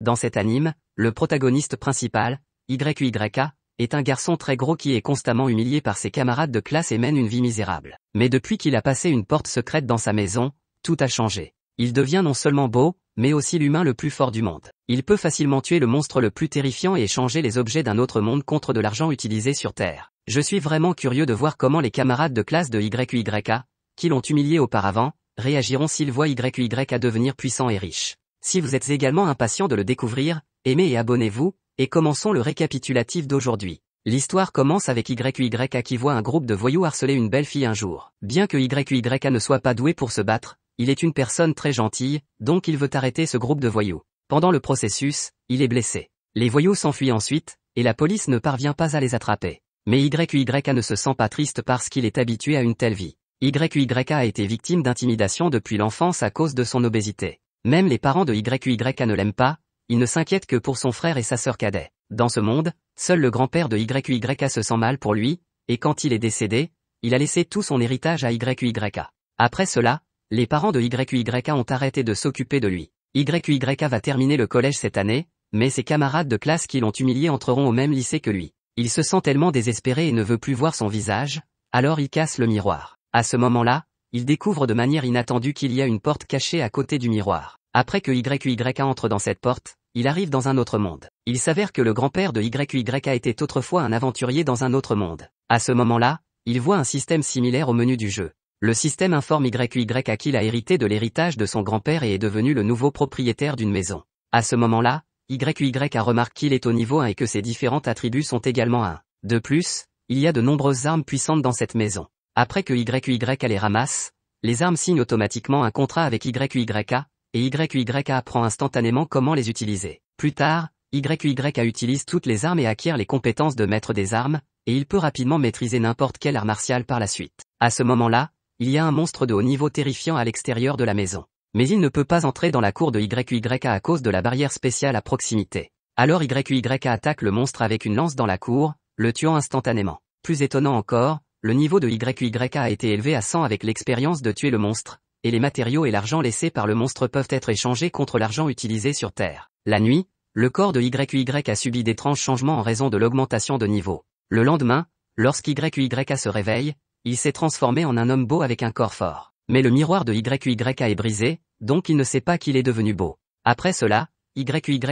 Dans cet anime, le protagoniste principal, YYK, est un garçon très gros qui est constamment humilié par ses camarades de classe et mène une vie misérable. Mais depuis qu'il a passé une porte secrète dans sa maison, tout a changé. Il devient non seulement beau, mais aussi l'humain le plus fort du monde. Il peut facilement tuer le monstre le plus terrifiant et échanger les objets d'un autre monde contre de l'argent utilisé sur Terre. Je suis vraiment curieux de voir comment les camarades de classe de YYK, qui l'ont humilié auparavant, réagiront s'ils voient YYK devenir puissant et riche. Si vous êtes également impatient de le découvrir, aimez et abonnez-vous, et commençons le récapitulatif d'aujourd'hui. L'histoire commence avec YY qui voit un groupe de voyous harceler une belle fille un jour. Bien que YY ne soit pas doué pour se battre, il est une personne très gentille, donc il veut arrêter ce groupe de voyous. Pendant le processus, il est blessé. Les voyous s'enfuient ensuite, et la police ne parvient pas à les attraper. Mais YY ne se sent pas triste parce qu'il est habitué à une telle vie. YY a été victime d'intimidation depuis l'enfance à cause de son obésité. Même les parents de YYK ne l'aiment pas, il ne s'inquiète que pour son frère et sa sœur cadet. Dans ce monde, seul le grand-père de YYK se sent mal pour lui, et quand il est décédé, il a laissé tout son héritage à YYK. Après cela, les parents de YYK ont arrêté de s'occuper de lui. YYK va terminer le collège cette année, mais ses camarades de classe qui l'ont humilié entreront au même lycée que lui. Il se sent tellement désespéré et ne veut plus voir son visage, alors il casse le miroir. À ce moment-là, il découvre de manière inattendue qu'il y a une porte cachée à côté du miroir. Après que YYK entre dans cette porte, il arrive dans un autre monde. Il s'avère que le grand-père de a était autrefois un aventurier dans un autre monde. À ce moment-là, il voit un système similaire au menu du jeu. Le système informe YYK qu'il a hérité de l'héritage de son grand-père et est devenu le nouveau propriétaire d'une maison. À ce moment-là, YYK remarque qu'il est au niveau 1 et que ses différents attributs sont également 1. De plus, il y a de nombreuses armes puissantes dans cette maison. Après que YYK les ramasse, les armes signent automatiquement un contrat avec YYK, et YYA apprend instantanément comment les utiliser. Plus tard, YYA utilise toutes les armes et acquiert les compétences de maître des armes, et il peut rapidement maîtriser n'importe quel art martial par la suite. À ce moment-là, il y a un monstre de haut niveau terrifiant à l'extérieur de la maison. Mais il ne peut pas entrer dans la cour de YYA à cause de la barrière spéciale à proximité. Alors YYA attaque le monstre avec une lance dans la cour, le tuant instantanément. Plus étonnant encore, le niveau de YY a été élevé à 100 avec l'expérience de tuer le monstre, et les matériaux et l'argent laissés par le monstre peuvent être échangés contre l'argent utilisé sur Terre. La nuit, le corps de YY a subi d'étranges changements en raison de l'augmentation de niveau. Le lendemain, a se réveille, il s'est transformé en un homme beau avec un corps fort. Mais le miroir de a est brisé, donc il ne sait pas qu'il est devenu beau. Après cela,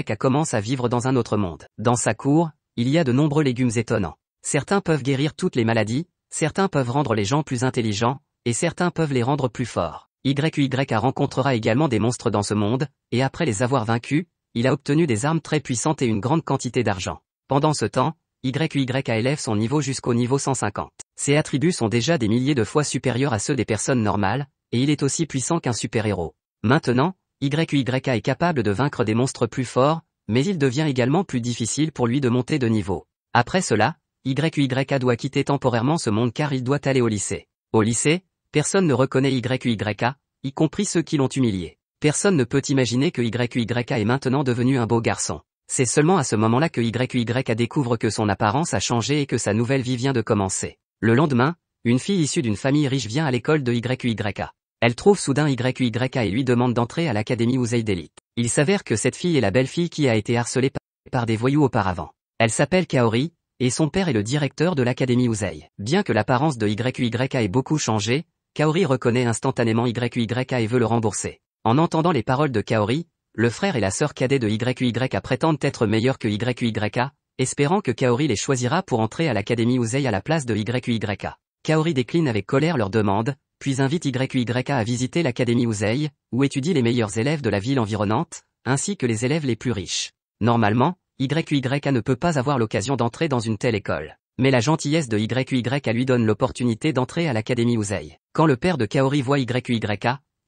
a commence à vivre dans un autre monde. Dans sa cour, il y a de nombreux légumes étonnants. Certains peuvent guérir toutes les maladies, certains peuvent rendre les gens plus intelligents, et certains peuvent les rendre plus forts. -A rencontrera également des monstres dans ce monde, et après les avoir vaincus, il a obtenu des armes très puissantes et une grande quantité d'argent. Pendant ce temps, YY élève son niveau jusqu'au niveau 150. Ses attributs sont déjà des milliers de fois supérieurs à ceux des personnes normales, et il est aussi puissant qu'un super-héros. Maintenant, YY est capable de vaincre des monstres plus forts, mais il devient également plus difficile pour lui de monter de niveau. Après cela, YY doit quitter temporairement ce monde car il doit aller au lycée. Au lycée, Personne ne reconnaît YYK, y compris ceux qui l'ont humilié. Personne ne peut imaginer que YYK est maintenant devenu un beau garçon. C'est seulement à ce moment-là que YYK découvre que son apparence a changé et que sa nouvelle vie vient de commencer. Le lendemain, une fille issue d'une famille riche vient à l'école de YYK. Elle trouve soudain YYK et lui demande d'entrer à l'académie Usei d'élite. Il s'avère que cette fille est la belle-fille qui a été harcelée par des voyous auparavant. Elle s'appelle Kaori, et son père est le directeur de l'académie Usei. Bien que l'apparence de YYK ait beaucoup changé, Kaori reconnaît instantanément YYK et veut le rembourser. En entendant les paroles de Kaori, le frère et la sœur cadet de YYK prétendent être meilleurs que YYK, espérant que Kaori les choisira pour entrer à l'académie Uzei à la place de YYK. Kaori décline avec colère leur demande, puis invite YYK à visiter l'académie Uzei, où étudie les meilleurs élèves de la ville environnante, ainsi que les élèves les plus riches. Normalement, YYK ne peut pas avoir l'occasion d'entrer dans une telle école mais la gentillesse de YY lui donne l'opportunité d'entrer à l'académie Usei. Quand le père de Kaori voit YY,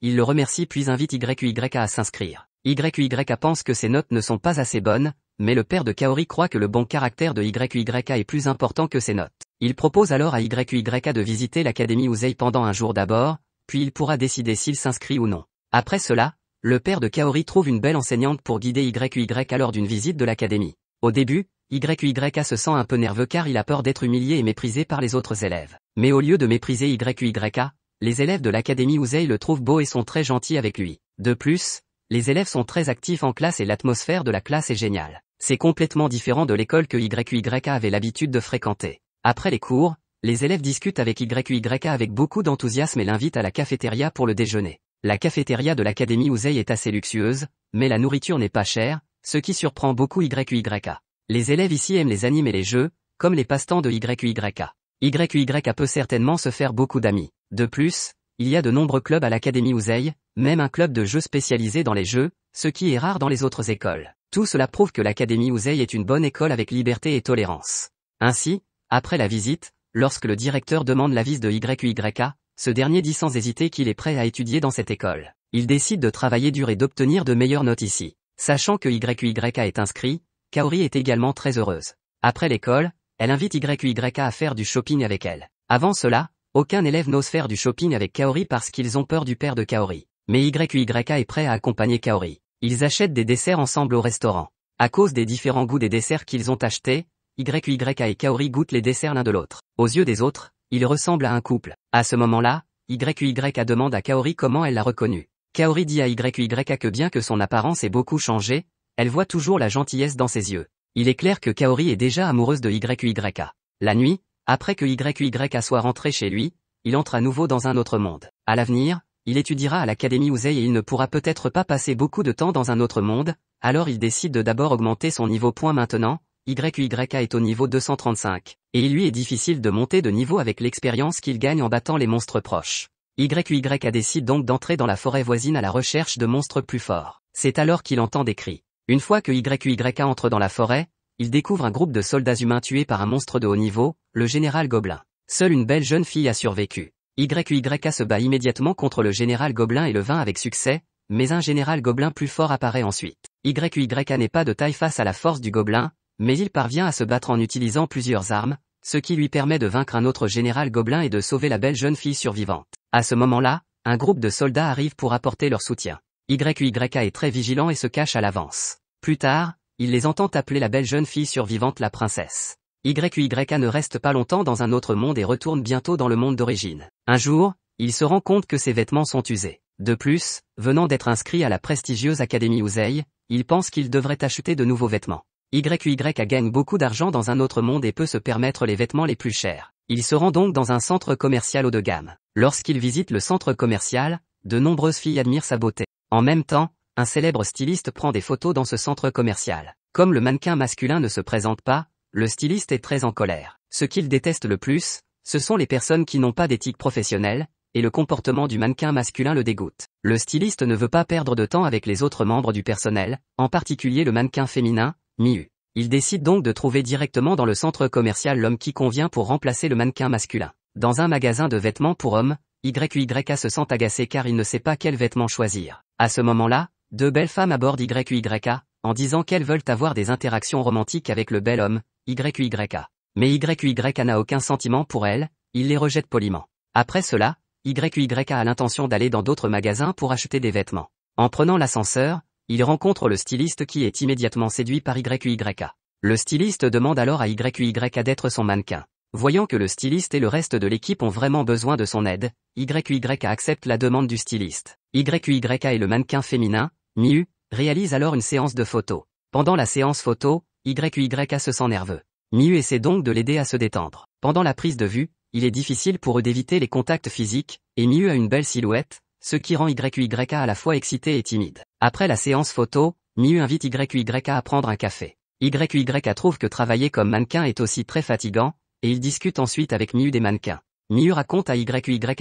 il le remercie puis invite YY à s'inscrire. YY pense que ses notes ne sont pas assez bonnes, mais le père de Kaori croit que le bon caractère de YY est plus important que ses notes. Il propose alors à YY de visiter l'académie Usei pendant un jour d'abord, puis il pourra décider s'il s'inscrit ou non. Après cela, le père de Kaori trouve une belle enseignante pour guider YY lors d'une visite de l'académie. Au début, YY se sent un peu nerveux car il a peur d'être humilié et méprisé par les autres élèves. Mais au lieu de mépriser YYK, les élèves de l'académie Uzei le trouvent beau et sont très gentils avec lui. De plus, les élèves sont très actifs en classe et l'atmosphère de la classe est géniale. C'est complètement différent de l'école que YYK avait l'habitude de fréquenter. Après les cours, les élèves discutent avec YYK avec beaucoup d'enthousiasme et l'invitent à la cafétéria pour le déjeuner. La cafétéria de l'académie Uzei est assez luxueuse, mais la nourriture n'est pas chère, ce qui surprend beaucoup YYK. Les élèves ici aiment les animes et les jeux, comme les passe-temps de YYK. YYK peut certainement se faire beaucoup d'amis. De plus, il y a de nombreux clubs à l'Académie Ousei, même un club de jeux spécialisé dans les jeux, ce qui est rare dans les autres écoles. Tout cela prouve que l'Académie Ouzey est une bonne école avec liberté et tolérance. Ainsi, après la visite, lorsque le directeur demande l'avis de YYK, ce dernier dit sans hésiter qu'il est prêt à étudier dans cette école. Il décide de travailler dur et d'obtenir de meilleures notes ici. Sachant que YYK est inscrit, Kaori est également très heureuse. Après l'école, elle invite YYK à faire du shopping avec elle. Avant cela, aucun élève n'ose faire du shopping avec Kaori parce qu'ils ont peur du père de Kaori. Mais YYK est prêt à accompagner Kaori. Ils achètent des desserts ensemble au restaurant. À cause des différents goûts des desserts qu'ils ont achetés, YY et Kaori goûtent les desserts l'un de l'autre. Aux yeux des autres, ils ressemblent à un couple. À ce moment-là, YYK demande à Kaori comment elle l'a reconnu. Kaori dit à YYK que bien que son apparence ait beaucoup changé, elle voit toujours la gentillesse dans ses yeux. Il est clair que Kaori est déjà amoureuse de YYK. La nuit, après que YYK soit rentré chez lui, il entre à nouveau dans un autre monde. À l'avenir, il étudiera à l'Académie Uzei et il ne pourra peut-être pas passer beaucoup de temps dans un autre monde, alors il décide de d'abord augmenter son niveau point maintenant, YYK est au niveau 235, et il lui est difficile de monter de niveau avec l'expérience qu'il gagne en battant les monstres proches. YYK décide donc d'entrer dans la forêt voisine à la recherche de monstres plus forts. C'est alors qu'il entend des cris. Une fois que YY entre dans la forêt, il découvre un groupe de soldats humains tués par un monstre de haut niveau, le général Gobelin. Seule une belle jeune fille a survécu. YY se bat immédiatement contre le général Gobelin et le vainc avec succès, mais un général Gobelin plus fort apparaît ensuite. YY n'est pas de taille face à la force du Gobelin, mais il parvient à se battre en utilisant plusieurs armes, ce qui lui permet de vaincre un autre général Gobelin et de sauver la belle jeune fille survivante. À ce moment-là, un groupe de soldats arrive pour apporter leur soutien. YY est très vigilant et se cache à l'avance. Plus tard, il les entend appeler la belle jeune fille survivante la princesse. YYK ne reste pas longtemps dans un autre monde et retourne bientôt dans le monde d'origine. Un jour, il se rend compte que ses vêtements sont usés. De plus, venant d'être inscrit à la prestigieuse Académie Usei, il pense qu'il devrait acheter de nouveaux vêtements. YYK gagne beaucoup d'argent dans un autre monde et peut se permettre les vêtements les plus chers. Il se rend donc dans un centre commercial haut de gamme. Lorsqu'il visite le centre commercial, de nombreuses filles admirent sa beauté. En même temps, un célèbre styliste prend des photos dans ce centre commercial. Comme le mannequin masculin ne se présente pas, le styliste est très en colère. Ce qu'il déteste le plus, ce sont les personnes qui n'ont pas d'éthique professionnelle, et le comportement du mannequin masculin le dégoûte. Le styliste ne veut pas perdre de temps avec les autres membres du personnel, en particulier le mannequin féminin, Miu. Il décide donc de trouver directement dans le centre commercial l'homme qui convient pour remplacer le mannequin masculin. Dans un magasin de vêtements pour hommes, YY se sent agacé car il ne sait pas quel vêtement choisir. À ce moment-là, deux belles femmes abordent YYK, en disant qu'elles veulent avoir des interactions romantiques avec le bel homme, YYK. Mais YYK n'a aucun sentiment pour elles, il les rejette poliment. Après cela, YYK a l'intention d'aller dans d'autres magasins pour acheter des vêtements. En prenant l'ascenseur, il rencontre le styliste qui est immédiatement séduit par YYK. Le styliste demande alors à YYK d'être son mannequin. Voyant que le styliste et le reste de l'équipe ont vraiment besoin de son aide, YYK accepte la demande du styliste. YYK est le mannequin féminin, Miu, réalise alors une séance de photos. Pendant la séance photo, YY se sent nerveux. Miu essaie donc de l'aider à se détendre. Pendant la prise de vue, il est difficile pour eux d'éviter les contacts physiques, et Miu a une belle silhouette, ce qui rend YY à la fois excité et timide. Après la séance photo, Miu invite YY à prendre un café. YY trouve que travailler comme mannequin est aussi très fatigant, et ils discutent ensuite avec Miu des mannequins. Miu raconte à YY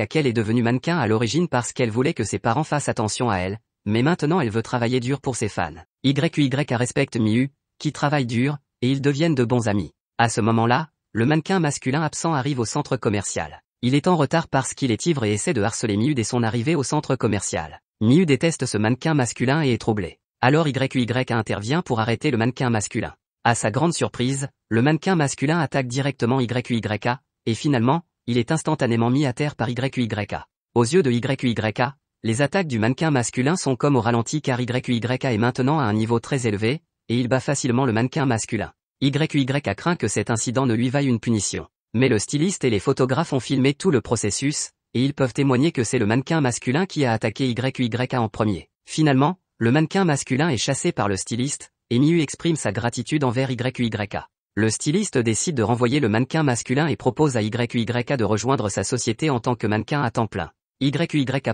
qu'elle est devenue mannequin à l'origine parce qu'elle voulait que ses parents fassent attention à elle, mais maintenant elle veut travailler dur pour ses fans. a respecte Miu, qui travaille dur, et ils deviennent de bons amis. À ce moment-là, le mannequin masculin absent arrive au centre commercial. Il est en retard parce qu'il est ivre et essaie de harceler Miu dès son arrivée au centre commercial. Miu déteste ce mannequin masculin et est troublé. Alors YYA intervient pour arrêter le mannequin masculin. À sa grande surprise, le mannequin masculin attaque directement YYA, et finalement, il est instantanément mis à terre par YYA. Aux yeux de YYA, les attaques du mannequin masculin sont comme au ralenti car YY est maintenant à un niveau très élevé, et il bat facilement le mannequin masculin. YYA craint que cet incident ne lui vaille une punition. Mais le styliste et les photographes ont filmé tout le processus, et ils peuvent témoigner que c'est le mannequin masculin qui a attaqué YY en premier. Finalement, le mannequin masculin est chassé par le styliste, et Miu exprime sa gratitude envers YY. Le styliste décide de renvoyer le mannequin masculin et propose à YY de rejoindre sa société en tant que mannequin à temps plein. YY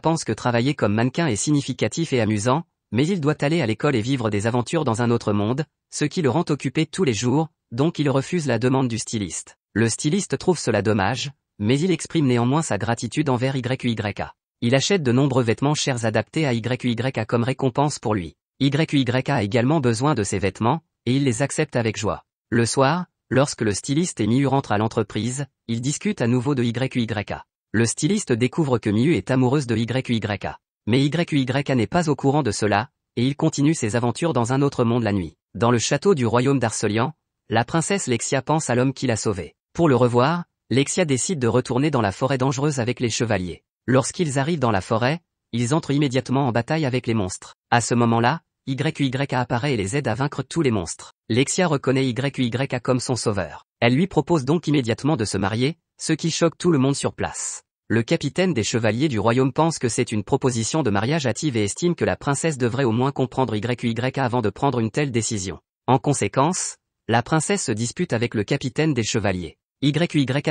pense que travailler comme mannequin est significatif et amusant, mais il doit aller à l'école et vivre des aventures dans un autre monde, ce qui le rend occupé tous les jours, donc il refuse la demande du styliste. Le styliste trouve cela dommage, mais il exprime néanmoins sa gratitude envers Y.Y.A. Il achète de nombreux vêtements chers adaptés à Y.Y.A. comme récompense pour lui. Y.Y.A. a également besoin de ces vêtements, et il les accepte avec joie. Le soir, lorsque le styliste et Miu rentre à l'entreprise, il discute à nouveau de Y.Y.A le styliste découvre que Miu est amoureuse de YYK. Mais YYK n'est pas au courant de cela, et il continue ses aventures dans un autre monde la nuit. Dans le château du royaume d'Arcelian, la princesse Lexia pense à l'homme qui l'a sauvé. Pour le revoir, Lexia décide de retourner dans la forêt dangereuse avec les chevaliers. Lorsqu'ils arrivent dans la forêt, ils entrent immédiatement en bataille avec les monstres. À ce moment-là, YYK apparaît et les aide à vaincre tous les monstres. Lexia reconnaît YYK comme son sauveur. Elle lui propose donc immédiatement de se marier, ce qui choque tout le monde sur place. Le capitaine des chevaliers du royaume pense que c'est une proposition de mariage hâtive et estime que la princesse devrait au moins comprendre YY avant de prendre une telle décision. En conséquence, la princesse se dispute avec le capitaine des chevaliers. YY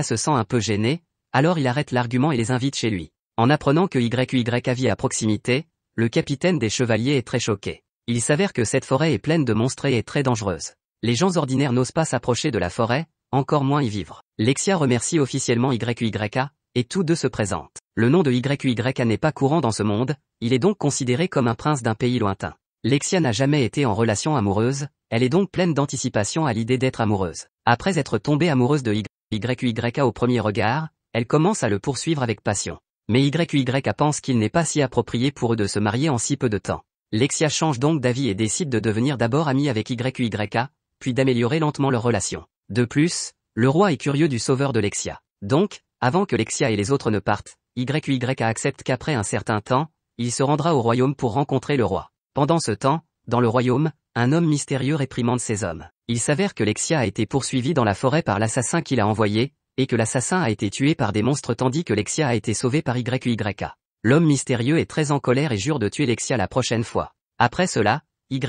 se sent un peu gêné, alors il arrête l'argument et les invite chez lui. En apprenant que YY vit à proximité, le capitaine des chevaliers est très choqué. Il s'avère que cette forêt est pleine de monstres et très dangereuse. Les gens ordinaires n'osent pas s'approcher de la forêt, encore moins y vivre. Lexia remercie officiellement YYK, et tous deux se présentent. Le nom de YYA n'est pas courant dans ce monde, il est donc considéré comme un prince d'un pays lointain. Lexia n'a jamais été en relation amoureuse, elle est donc pleine d'anticipation à l'idée d'être amoureuse. Après être tombée amoureuse de YY au premier regard, elle commence à le poursuivre avec passion. Mais YYA pense qu'il n'est pas si approprié pour eux de se marier en si peu de temps. Lexia change donc d'avis et décide de devenir d'abord amie avec YYA, puis d'améliorer lentement leur relation. De plus, le roi est curieux du sauveur de Lexia. Donc, avant que Lexia et les autres ne partent, YY accepte qu'après un certain temps, il se rendra au royaume pour rencontrer le roi. Pendant ce temps, dans le royaume, un homme mystérieux réprimande ses hommes. Il s'avère que Lexia a été poursuivi dans la forêt par l'assassin qu'il a envoyé, et que l'assassin a été tué par des monstres tandis que Lexia a été sauvé par YY. L'homme mystérieux est très en colère et jure de tuer Lexia la prochaine fois. Après cela, YY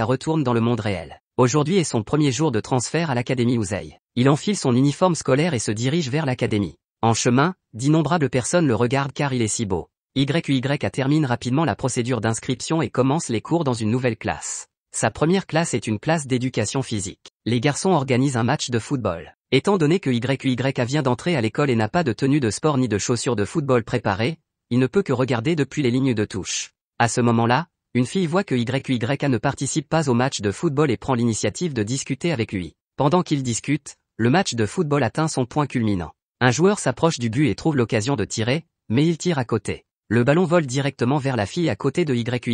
retourne dans le monde réel. Aujourd'hui est son premier jour de transfert à l'académie Uzei. Il enfile son uniforme scolaire et se dirige vers l'académie. En chemin, d'innombrables personnes le regardent car il est si beau. A termine rapidement la procédure d'inscription et commence les cours dans une nouvelle classe. Sa première classe est une classe d'éducation physique. Les garçons organisent un match de football. Étant donné que YY vient d'entrer à l'école et n'a pas de tenue de sport ni de chaussures de football préparées, il ne peut que regarder depuis les lignes de touche. À ce moment-là, une fille voit que YY ne participe pas au match de football et prend l'initiative de discuter avec lui. Pendant qu'ils discutent, le match de football atteint son point culminant. Un joueur s'approche du but et trouve l'occasion de tirer, mais il tire à côté. Le ballon vole directement vers la fille à côté de Y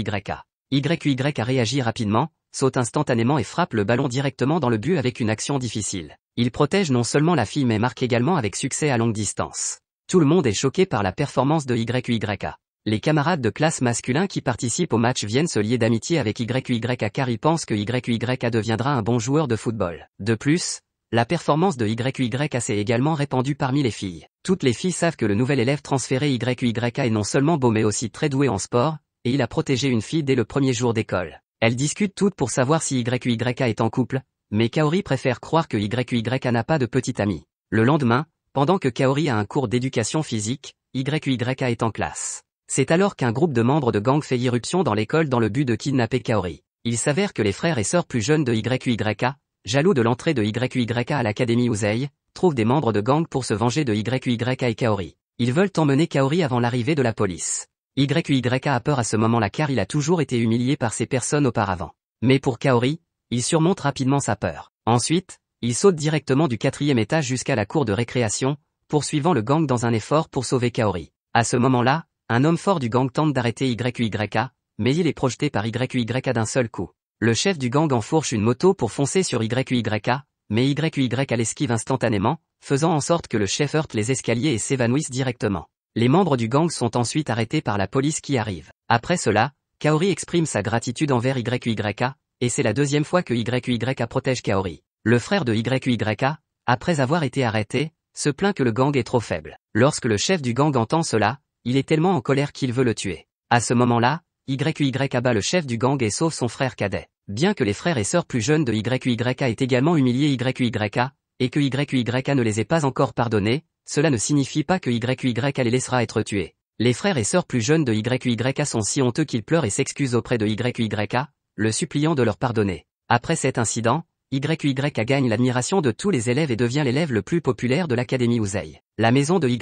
Y réagit rapidement, saute instantanément et frappe le ballon directement dans le but avec une action difficile. Il protège non seulement la fille mais marque également avec succès à longue distance. Tout le monde est choqué par la performance de YYK. Les camarades de classe masculin qui participent au match viennent se lier d'amitié avec YYK car ils pensent que YYK deviendra un bon joueur de football. De plus, la performance de a s'est également répandue parmi les filles. Toutes les filles savent que le nouvel élève transféré YYA est non seulement beau mais aussi très doué en sport, et il a protégé une fille dès le premier jour d'école. Elles discutent toutes pour savoir si YYA est en couple, mais Kaori préfère croire que YYA n'a pas de petite amie. Le lendemain, pendant que Kaori a un cours d'éducation physique, YYA est en classe. C'est alors qu'un groupe de membres de gang fait irruption dans l'école dans le but de kidnapper Kaori. Il s'avère que les frères et sœurs plus jeunes de YYA, jaloux de l'entrée de YYK à l'Académie Uzei, trouve des membres de gang pour se venger de YYK et Kaori. Ils veulent emmener Kaori avant l'arrivée de la police. YY a peur à ce moment-là car il a toujours été humilié par ces personnes auparavant. Mais pour Kaori, il surmonte rapidement sa peur. Ensuite, il saute directement du quatrième étage jusqu'à la cour de récréation, poursuivant le gang dans un effort pour sauver Kaori. À ce moment-là, un homme fort du gang tente d'arrêter YYK, mais il est projeté par YYK d'un seul coup. Le chef du gang enfourche une moto pour foncer sur YYK, mais YYK l'esquive instantanément, faisant en sorte que le chef heurte les escaliers et s'évanouisse directement. Les membres du gang sont ensuite arrêtés par la police qui arrive. Après cela, Kaori exprime sa gratitude envers YYK, et c'est la deuxième fois que YYK protège Kaori. Le frère de YYK, après avoir été arrêté, se plaint que le gang est trop faible. Lorsque le chef du gang entend cela, il est tellement en colère qu'il veut le tuer. À ce moment-là, y abat le chef du gang et sauve son frère cadet. Bien que les frères et sœurs plus jeunes de YYA aient également humilié YYA, et que Y ne les ait pas encore pardonnés, cela ne signifie pas que YY les laissera être tués. Les frères et sœurs plus jeunes de YYA sont si honteux qu'ils pleurent et s'excusent auprès de YYA, le suppliant de leur pardonner. Après cet incident, YY gagne l'admiration de tous les élèves et devient l'élève le plus populaire de l'Académie Ouzei. La maison de YY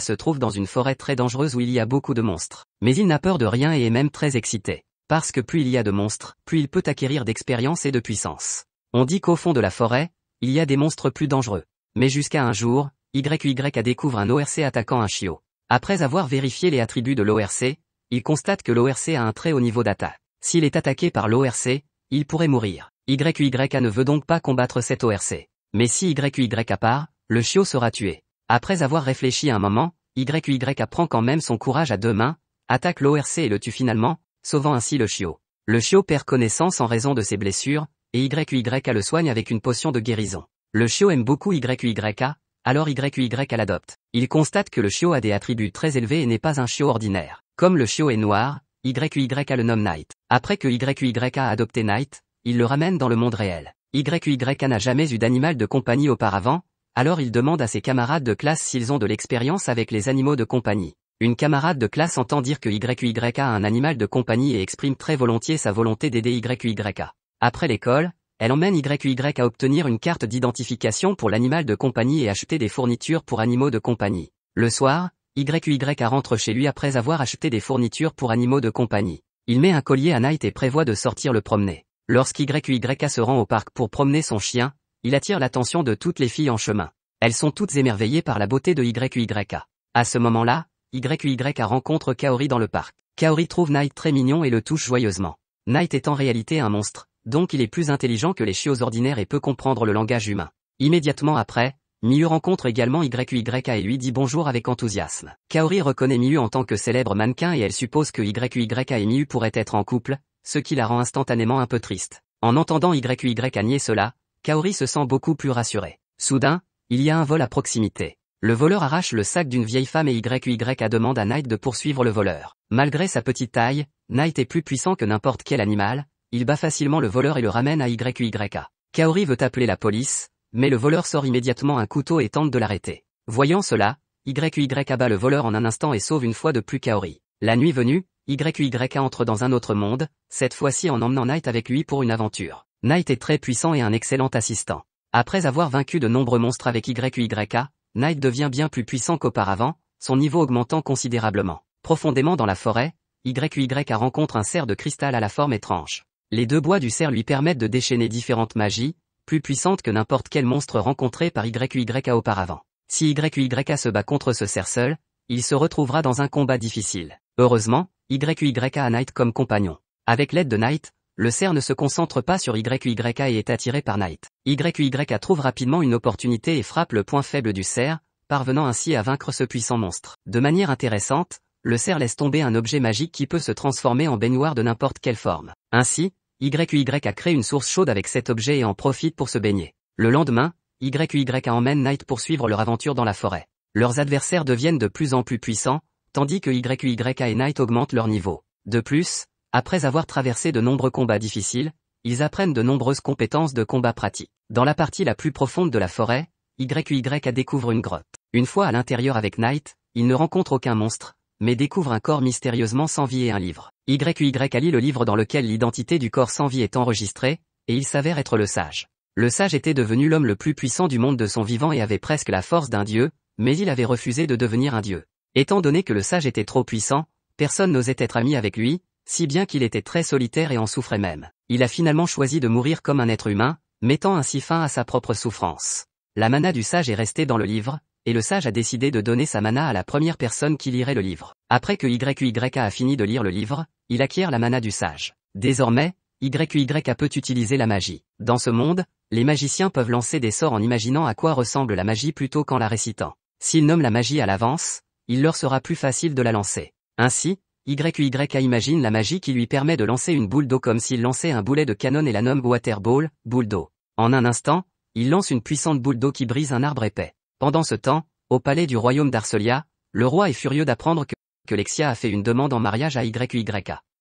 se trouve dans une forêt très dangereuse où il y a beaucoup de monstres. Mais il n'a peur de rien et est même très excité. Parce que plus il y a de monstres, plus il peut acquérir d'expérience et de puissance. On dit qu'au fond de la forêt, il y a des monstres plus dangereux. Mais jusqu'à un jour, a découvre un ORC attaquant un chiot. Après avoir vérifié les attributs de l'ORC, il constate que l'ORC a un très haut niveau d'attaque. S'il est attaqué par l'ORC, il pourrait mourir. YYA ne veut donc pas combattre cet ORC. Mais si YYA part, le chiot sera tué. Après avoir réfléchi un moment, YY prend quand même son courage à deux mains, attaque l'ORC et le tue finalement, sauvant ainsi le chiot. Le chiot perd connaissance en raison de ses blessures, et YYA le soigne avec une potion de guérison. Le chiot aime beaucoup YYA, alors YYA l'adopte. Il constate que le chiot a des attributs très élevés et n'est pas un chiot ordinaire. Comme le chiot est noir, YYA le nomme Knight. Après que YYA a adopté Knight, il le ramène dans le monde réel. YY n'a jamais eu d'animal de compagnie auparavant, alors il demande à ses camarades de classe s'ils ont de l'expérience avec les animaux de compagnie. Une camarade de classe entend dire que YY a un animal de compagnie et exprime très volontiers sa volonté d'aider YY. Après l'école, elle emmène YY à obtenir une carte d'identification pour l'animal de compagnie et acheter des fournitures pour animaux de compagnie. Le soir, YY rentre chez lui après avoir acheté des fournitures pour animaux de compagnie. Il met un collier à Night et prévoit de sortir le promener. Lorsqu'YY se rend au parc pour promener son chien, il attire l'attention de toutes les filles en chemin. Elles sont toutes émerveillées par la beauté de YY. À ce moment-là, YY rencontre Kaori dans le parc. Kaori trouve Knight très mignon et le touche joyeusement. Knight est en réalité un monstre, donc il est plus intelligent que les chiots ordinaires et peut comprendre le langage humain. Immédiatement après, Miu rencontre également YY et lui dit bonjour avec enthousiasme. Kaori reconnaît Miu en tant que célèbre mannequin et elle suppose que YY et Miu pourraient être en couple, ce qui la rend instantanément un peu triste. En entendant YY nier cela, Kaori se sent beaucoup plus rassurée. Soudain, il y a un vol à proximité. Le voleur arrache le sac d'une vieille femme et a demande à Knight de poursuivre le voleur. Malgré sa petite taille, Knight est plus puissant que n'importe quel animal, il bat facilement le voleur et le ramène à YY. Kaori veut appeler la police, mais le voleur sort immédiatement un couteau et tente de l'arrêter. Voyant cela, YY abat le voleur en un instant et sauve une fois de plus Kaori. La nuit venue, YY entre dans un autre monde, cette fois-ci en emmenant Knight avec lui pour une aventure. Knight est très puissant et un excellent assistant. Après avoir vaincu de nombreux monstres avec YY, Knight devient bien plus puissant qu'auparavant, son niveau augmentant considérablement. Profondément dans la forêt, YY rencontre un cerf de cristal à la forme étrange. Les deux bois du cerf lui permettent de déchaîner différentes magies, plus puissantes que n'importe quel monstre rencontré par YY auparavant. Si YY se bat contre ce cerf seul, il se retrouvera dans un combat difficile. Heureusement, YYK Knight comme compagnon. Avec l'aide de Knight, le cerf ne se concentre pas sur YYK et est attiré par Knight. YYK trouve rapidement une opportunité et frappe le point faible du cerf, parvenant ainsi à vaincre ce puissant monstre. De manière intéressante, le cerf laisse tomber un objet magique qui peut se transformer en baignoire de n'importe quelle forme. Ainsi, YYK a créé une source chaude avec cet objet et en profite pour se baigner. Le lendemain, YYK emmène Knight poursuivre leur aventure dans la forêt. Leurs adversaires deviennent de plus en plus puissants, tandis que YY et Knight augmentent leur niveau. De plus, après avoir traversé de nombreux combats difficiles, ils apprennent de nombreuses compétences de combat pratiques. Dans la partie la plus profonde de la forêt, YY découvre une grotte. Une fois à l'intérieur avec Knight, il ne rencontre aucun monstre, mais découvre un corps mystérieusement sans vie et un livre. YY lit le livre dans lequel l'identité du corps sans vie est enregistrée, et il s'avère être le sage. Le sage était devenu l'homme le plus puissant du monde de son vivant et avait presque la force d'un dieu, mais il avait refusé de devenir un dieu. Étant donné que le sage était trop puissant, personne n'osait être ami avec lui, si bien qu'il était très solitaire et en souffrait même. Il a finalement choisi de mourir comme un être humain, mettant ainsi fin à sa propre souffrance. La mana du sage est restée dans le livre, et le sage a décidé de donner sa mana à la première personne qui lirait le livre. Après que YY a fini de lire le livre, il acquiert la mana du sage. Désormais, a peut utiliser la magie. Dans ce monde, les magiciens peuvent lancer des sorts en imaginant à quoi ressemble la magie plutôt qu'en la récitant. S'ils nomment la magie à l'avance, il leur sera plus facile de la lancer. Ainsi, YY imagine la magie qui lui permet de lancer une boule d'eau comme s'il lançait un boulet de canon et la nomme Waterball, boule d'eau. En un instant, il lance une puissante boule d'eau qui brise un arbre épais. Pendant ce temps, au palais du royaume d'Arcelia, le roi est furieux d'apprendre que, que, Lexia a fait une demande en mariage à YY.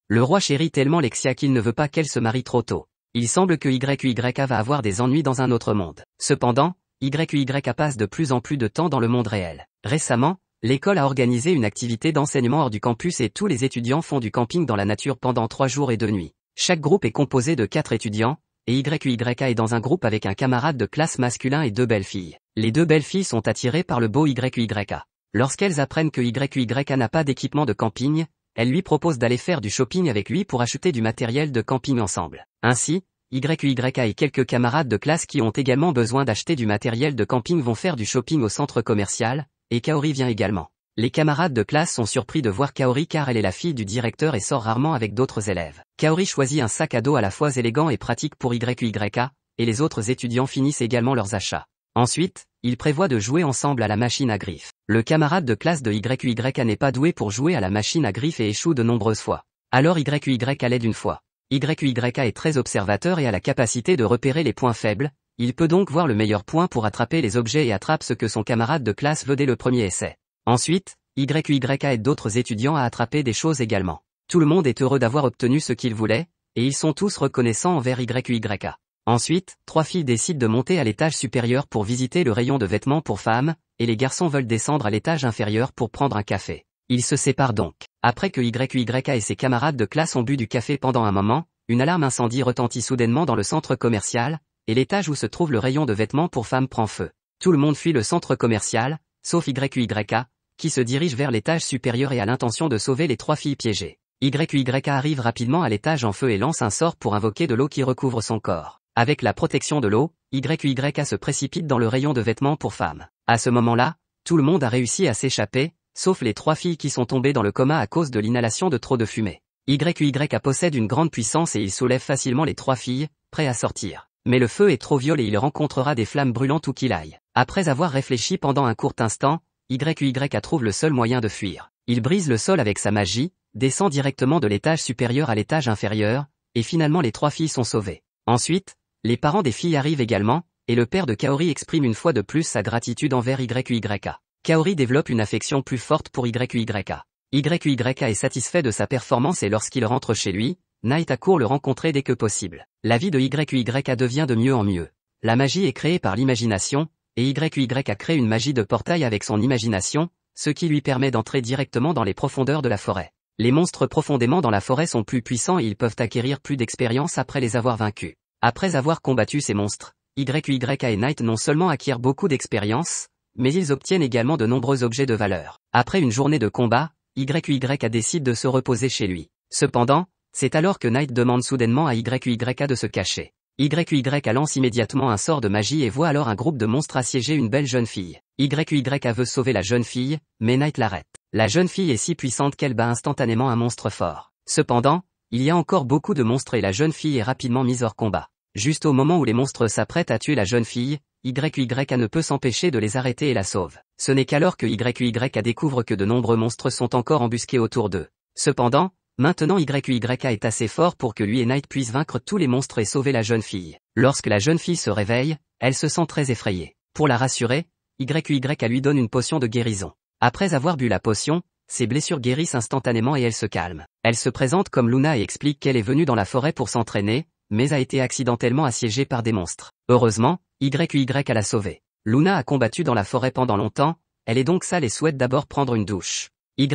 Le roi chérit tellement Lexia qu'il ne veut pas qu'elle se marie trop tôt. Il semble que YY va avoir des ennuis dans un autre monde. Cependant, YY passe de plus en plus de temps dans le monde réel. Récemment, L'école a organisé une activité d'enseignement hors du campus et tous les étudiants font du camping dans la nature pendant trois jours et deux nuits. Chaque groupe est composé de quatre étudiants, et YYK est dans un groupe avec un camarade de classe masculin et deux belles filles. Les deux belles filles sont attirées par le beau YYK. Lorsqu'elles apprennent que YYK n'a pas d'équipement de camping, elles lui proposent d'aller faire du shopping avec lui pour acheter du matériel de camping ensemble. Ainsi, YYK et quelques camarades de classe qui ont également besoin d'acheter du matériel de camping vont faire du shopping au centre commercial, et Kaori vient également. Les camarades de classe sont surpris de voir Kaori car elle est la fille du directeur et sort rarement avec d'autres élèves. Kaori choisit un sac à dos à la fois élégant et pratique pour YYK, et les autres étudiants finissent également leurs achats. Ensuite, ils prévoient de jouer ensemble à la machine à griffes. Le camarade de classe de YYK n'est pas doué pour jouer à la machine à griffes et échoue de nombreuses fois. Alors YYK l'aide une fois. YYK est très observateur et a la capacité de repérer les points faibles, il peut donc voir le meilleur point pour attraper les objets et attrape ce que son camarade de classe veut dès le premier essai. Ensuite, YYA aide d'autres étudiants à attraper des choses également. Tout le monde est heureux d'avoir obtenu ce qu'il voulait, et ils sont tous reconnaissants envers YYA. Ensuite, trois filles décident de monter à l'étage supérieur pour visiter le rayon de vêtements pour femmes, et les garçons veulent descendre à l'étage inférieur pour prendre un café. Ils se séparent donc. Après que Y.Y.A. et ses camarades de classe ont bu du café pendant un moment, une alarme incendie retentit soudainement dans le centre commercial, et l'étage où se trouve le rayon de vêtements pour femmes prend feu. Tout le monde fuit le centre commercial, sauf YUYA, qui se dirige vers l'étage supérieur et a l'intention de sauver les trois filles piégées. YYK arrive rapidement à l'étage en feu et lance un sort pour invoquer de l'eau qui recouvre son corps. Avec la protection de l'eau, YUYA se précipite dans le rayon de vêtements pour femmes. À ce moment-là, tout le monde a réussi à s'échapper, sauf les trois filles qui sont tombées dans le coma à cause de l'inhalation de trop de fumée. YUYA possède une grande puissance et il soulève facilement les trois filles, prêts à sortir mais le feu est trop viol et il rencontrera des flammes brûlantes où qu'il aille. Après avoir réfléchi pendant un court instant, YYA trouve le seul moyen de fuir. Il brise le sol avec sa magie, descend directement de l'étage supérieur à l'étage inférieur, et finalement les trois filles sont sauvées. Ensuite, les parents des filles arrivent également, et le père de Kaori exprime une fois de plus sa gratitude envers YYA. Kaori développe une affection plus forte pour YYA. YYA est satisfait de sa performance et lorsqu'il rentre chez lui, Knight court le rencontrer dès que possible. La vie de YYA devient de mieux en mieux. La magie est créée par l'imagination, et a crée une magie de portail avec son imagination, ce qui lui permet d'entrer directement dans les profondeurs de la forêt. Les monstres profondément dans la forêt sont plus puissants et ils peuvent acquérir plus d'expérience après les avoir vaincus. Après avoir combattu ces monstres, YYA et Knight non seulement acquièrent beaucoup d'expérience, mais ils obtiennent également de nombreux objets de valeur. Après une journée de combat, YYA décide de se reposer chez lui. Cependant, c'est alors que Knight demande soudainement à YYK de se cacher. YY lance immédiatement un sort de magie et voit alors un groupe de monstres assiéger une belle jeune fille. YYK veut sauver la jeune fille, mais Knight l'arrête. La jeune fille est si puissante qu'elle bat instantanément un monstre fort. Cependant, il y a encore beaucoup de monstres et la jeune fille est rapidement mise hors combat. Juste au moment où les monstres s'apprêtent à tuer la jeune fille, YYK ne peut s'empêcher de les arrêter et la sauve. Ce n'est qu'alors que YYK découvre que de nombreux monstres sont encore embusqués autour d'eux. Cependant, Maintenant YY est assez fort pour que lui et Knight puissent vaincre tous les monstres et sauver la jeune fille. Lorsque la jeune fille se réveille, elle se sent très effrayée. Pour la rassurer, à lui donne une potion de guérison. Après avoir bu la potion, ses blessures guérissent instantanément et elle se calme. Elle se présente comme Luna et explique qu'elle est venue dans la forêt pour s'entraîner, mais a été accidentellement assiégée par des monstres. Heureusement, à l'a sauvée. Luna a combattu dans la forêt pendant longtemps, elle est donc sale et souhaite d'abord prendre une douche. YY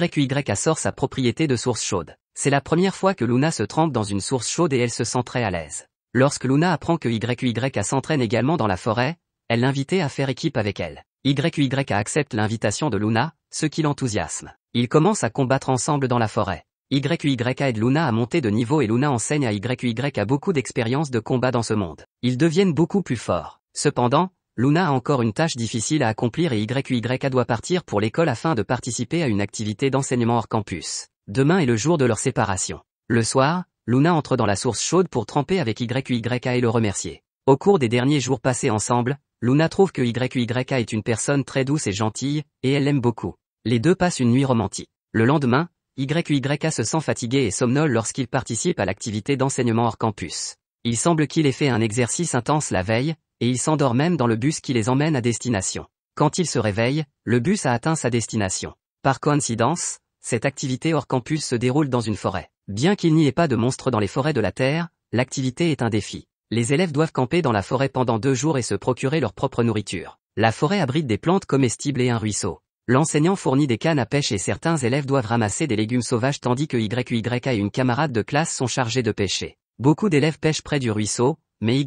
sort sa propriété de source chaude. C'est la première fois que Luna se trempe dans une source chaude et elle se sent très à l'aise. Lorsque Luna apprend que YY s'entraîne également dans la forêt, elle l'invitait à faire équipe avec elle. YY accepte l'invitation de Luna, ce qui l'enthousiasme. Ils commencent à combattre ensemble dans la forêt. YY aide Luna à monter de niveau et Luna enseigne à à beaucoup d'expérience de combat dans ce monde. Ils deviennent beaucoup plus forts. Cependant, Luna a encore une tâche difficile à accomplir et YY doit partir pour l'école afin de participer à une activité d'enseignement hors campus. Demain est le jour de leur séparation. Le soir, Luna entre dans la source chaude pour tremper avec YYK et le remercier. Au cours des derniers jours passés ensemble, Luna trouve que YY est une personne très douce et gentille, et elle l'aime beaucoup. Les deux passent une nuit romantique. Le lendemain, YY se sent fatigué et somnole lorsqu'il participe à l'activité d'enseignement hors campus. Il semble qu'il ait fait un exercice intense la veille, et il s'endort même dans le bus qui les emmène à destination. Quand il se réveille, le bus a atteint sa destination. Par coïncidence, cette activité hors campus se déroule dans une forêt. Bien qu'il n'y ait pas de monstres dans les forêts de la Terre, l'activité est un défi. Les élèves doivent camper dans la forêt pendant deux jours et se procurer leur propre nourriture. La forêt abrite des plantes comestibles et un ruisseau. L'enseignant fournit des cannes à pêche et certains élèves doivent ramasser des légumes sauvages tandis que YY et une camarade de classe sont chargés de pêcher. Beaucoup d'élèves pêchent près du ruisseau, mais YY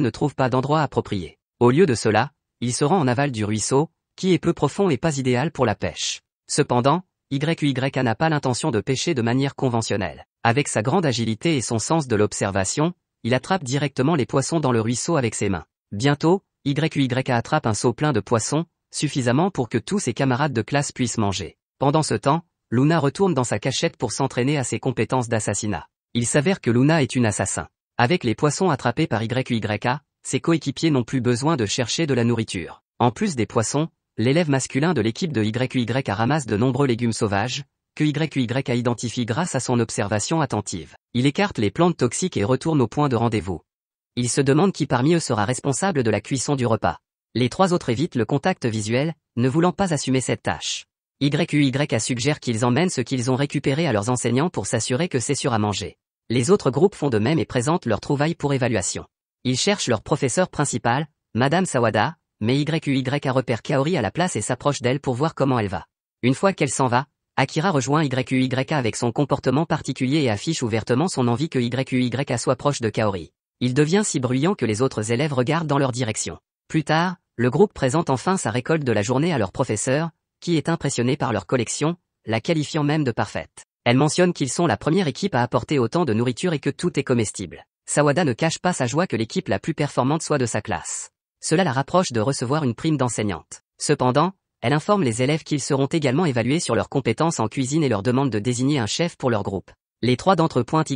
ne trouve pas d'endroit approprié. Au lieu de cela, il se rend en aval du ruisseau, qui est peu profond et pas idéal pour la pêche. Cependant, YY n'a pas l'intention de pêcher de manière conventionnelle. Avec sa grande agilité et son sens de l'observation, il attrape directement les poissons dans le ruisseau avec ses mains. Bientôt, YY attrape un seau plein de poissons, suffisamment pour que tous ses camarades de classe puissent manger. Pendant ce temps, Luna retourne dans sa cachette pour s'entraîner à ses compétences d'assassinat. Il s'avère que Luna est une assassin. Avec les poissons attrapés par YYK, ses coéquipiers n'ont plus besoin de chercher de la nourriture. En plus des poissons, l'élève masculin de l'équipe de YY a ramasse de nombreux légumes sauvages, que YY a identifié grâce à son observation attentive. Il écarte les plantes toxiques et retourne au point de rendez-vous. Il se demande qui parmi eux sera responsable de la cuisson du repas. Les trois autres évitent le contact visuel, ne voulant pas assumer cette tâche. a suggère qu'ils emmènent ce qu'ils ont récupéré à leurs enseignants pour s'assurer que c'est sûr à manger. Les autres groupes font de même et présentent leurs trouvailles pour évaluation. Ils cherchent leur professeur principal, Madame Sawada, mais YY repère Kaori à la place et s'approche d'elle pour voir comment elle va. Une fois qu'elle s'en va, Akira rejoint YY avec son comportement particulier et affiche ouvertement son envie que YY soit proche de Kaori. Il devient si bruyant que les autres élèves regardent dans leur direction. Plus tard, le groupe présente enfin sa récolte de la journée à leur professeur, qui est impressionné par leur collection, la qualifiant même de parfaite. Elle mentionne qu'ils sont la première équipe à apporter autant de nourriture et que tout est comestible. Sawada ne cache pas sa joie que l'équipe la plus performante soit de sa classe. Cela la rapproche de recevoir une prime d'enseignante. Cependant, elle informe les élèves qu'ils seront également évalués sur leurs compétences en cuisine et leur demande de désigner un chef pour leur groupe. Les trois d'entre eux pointent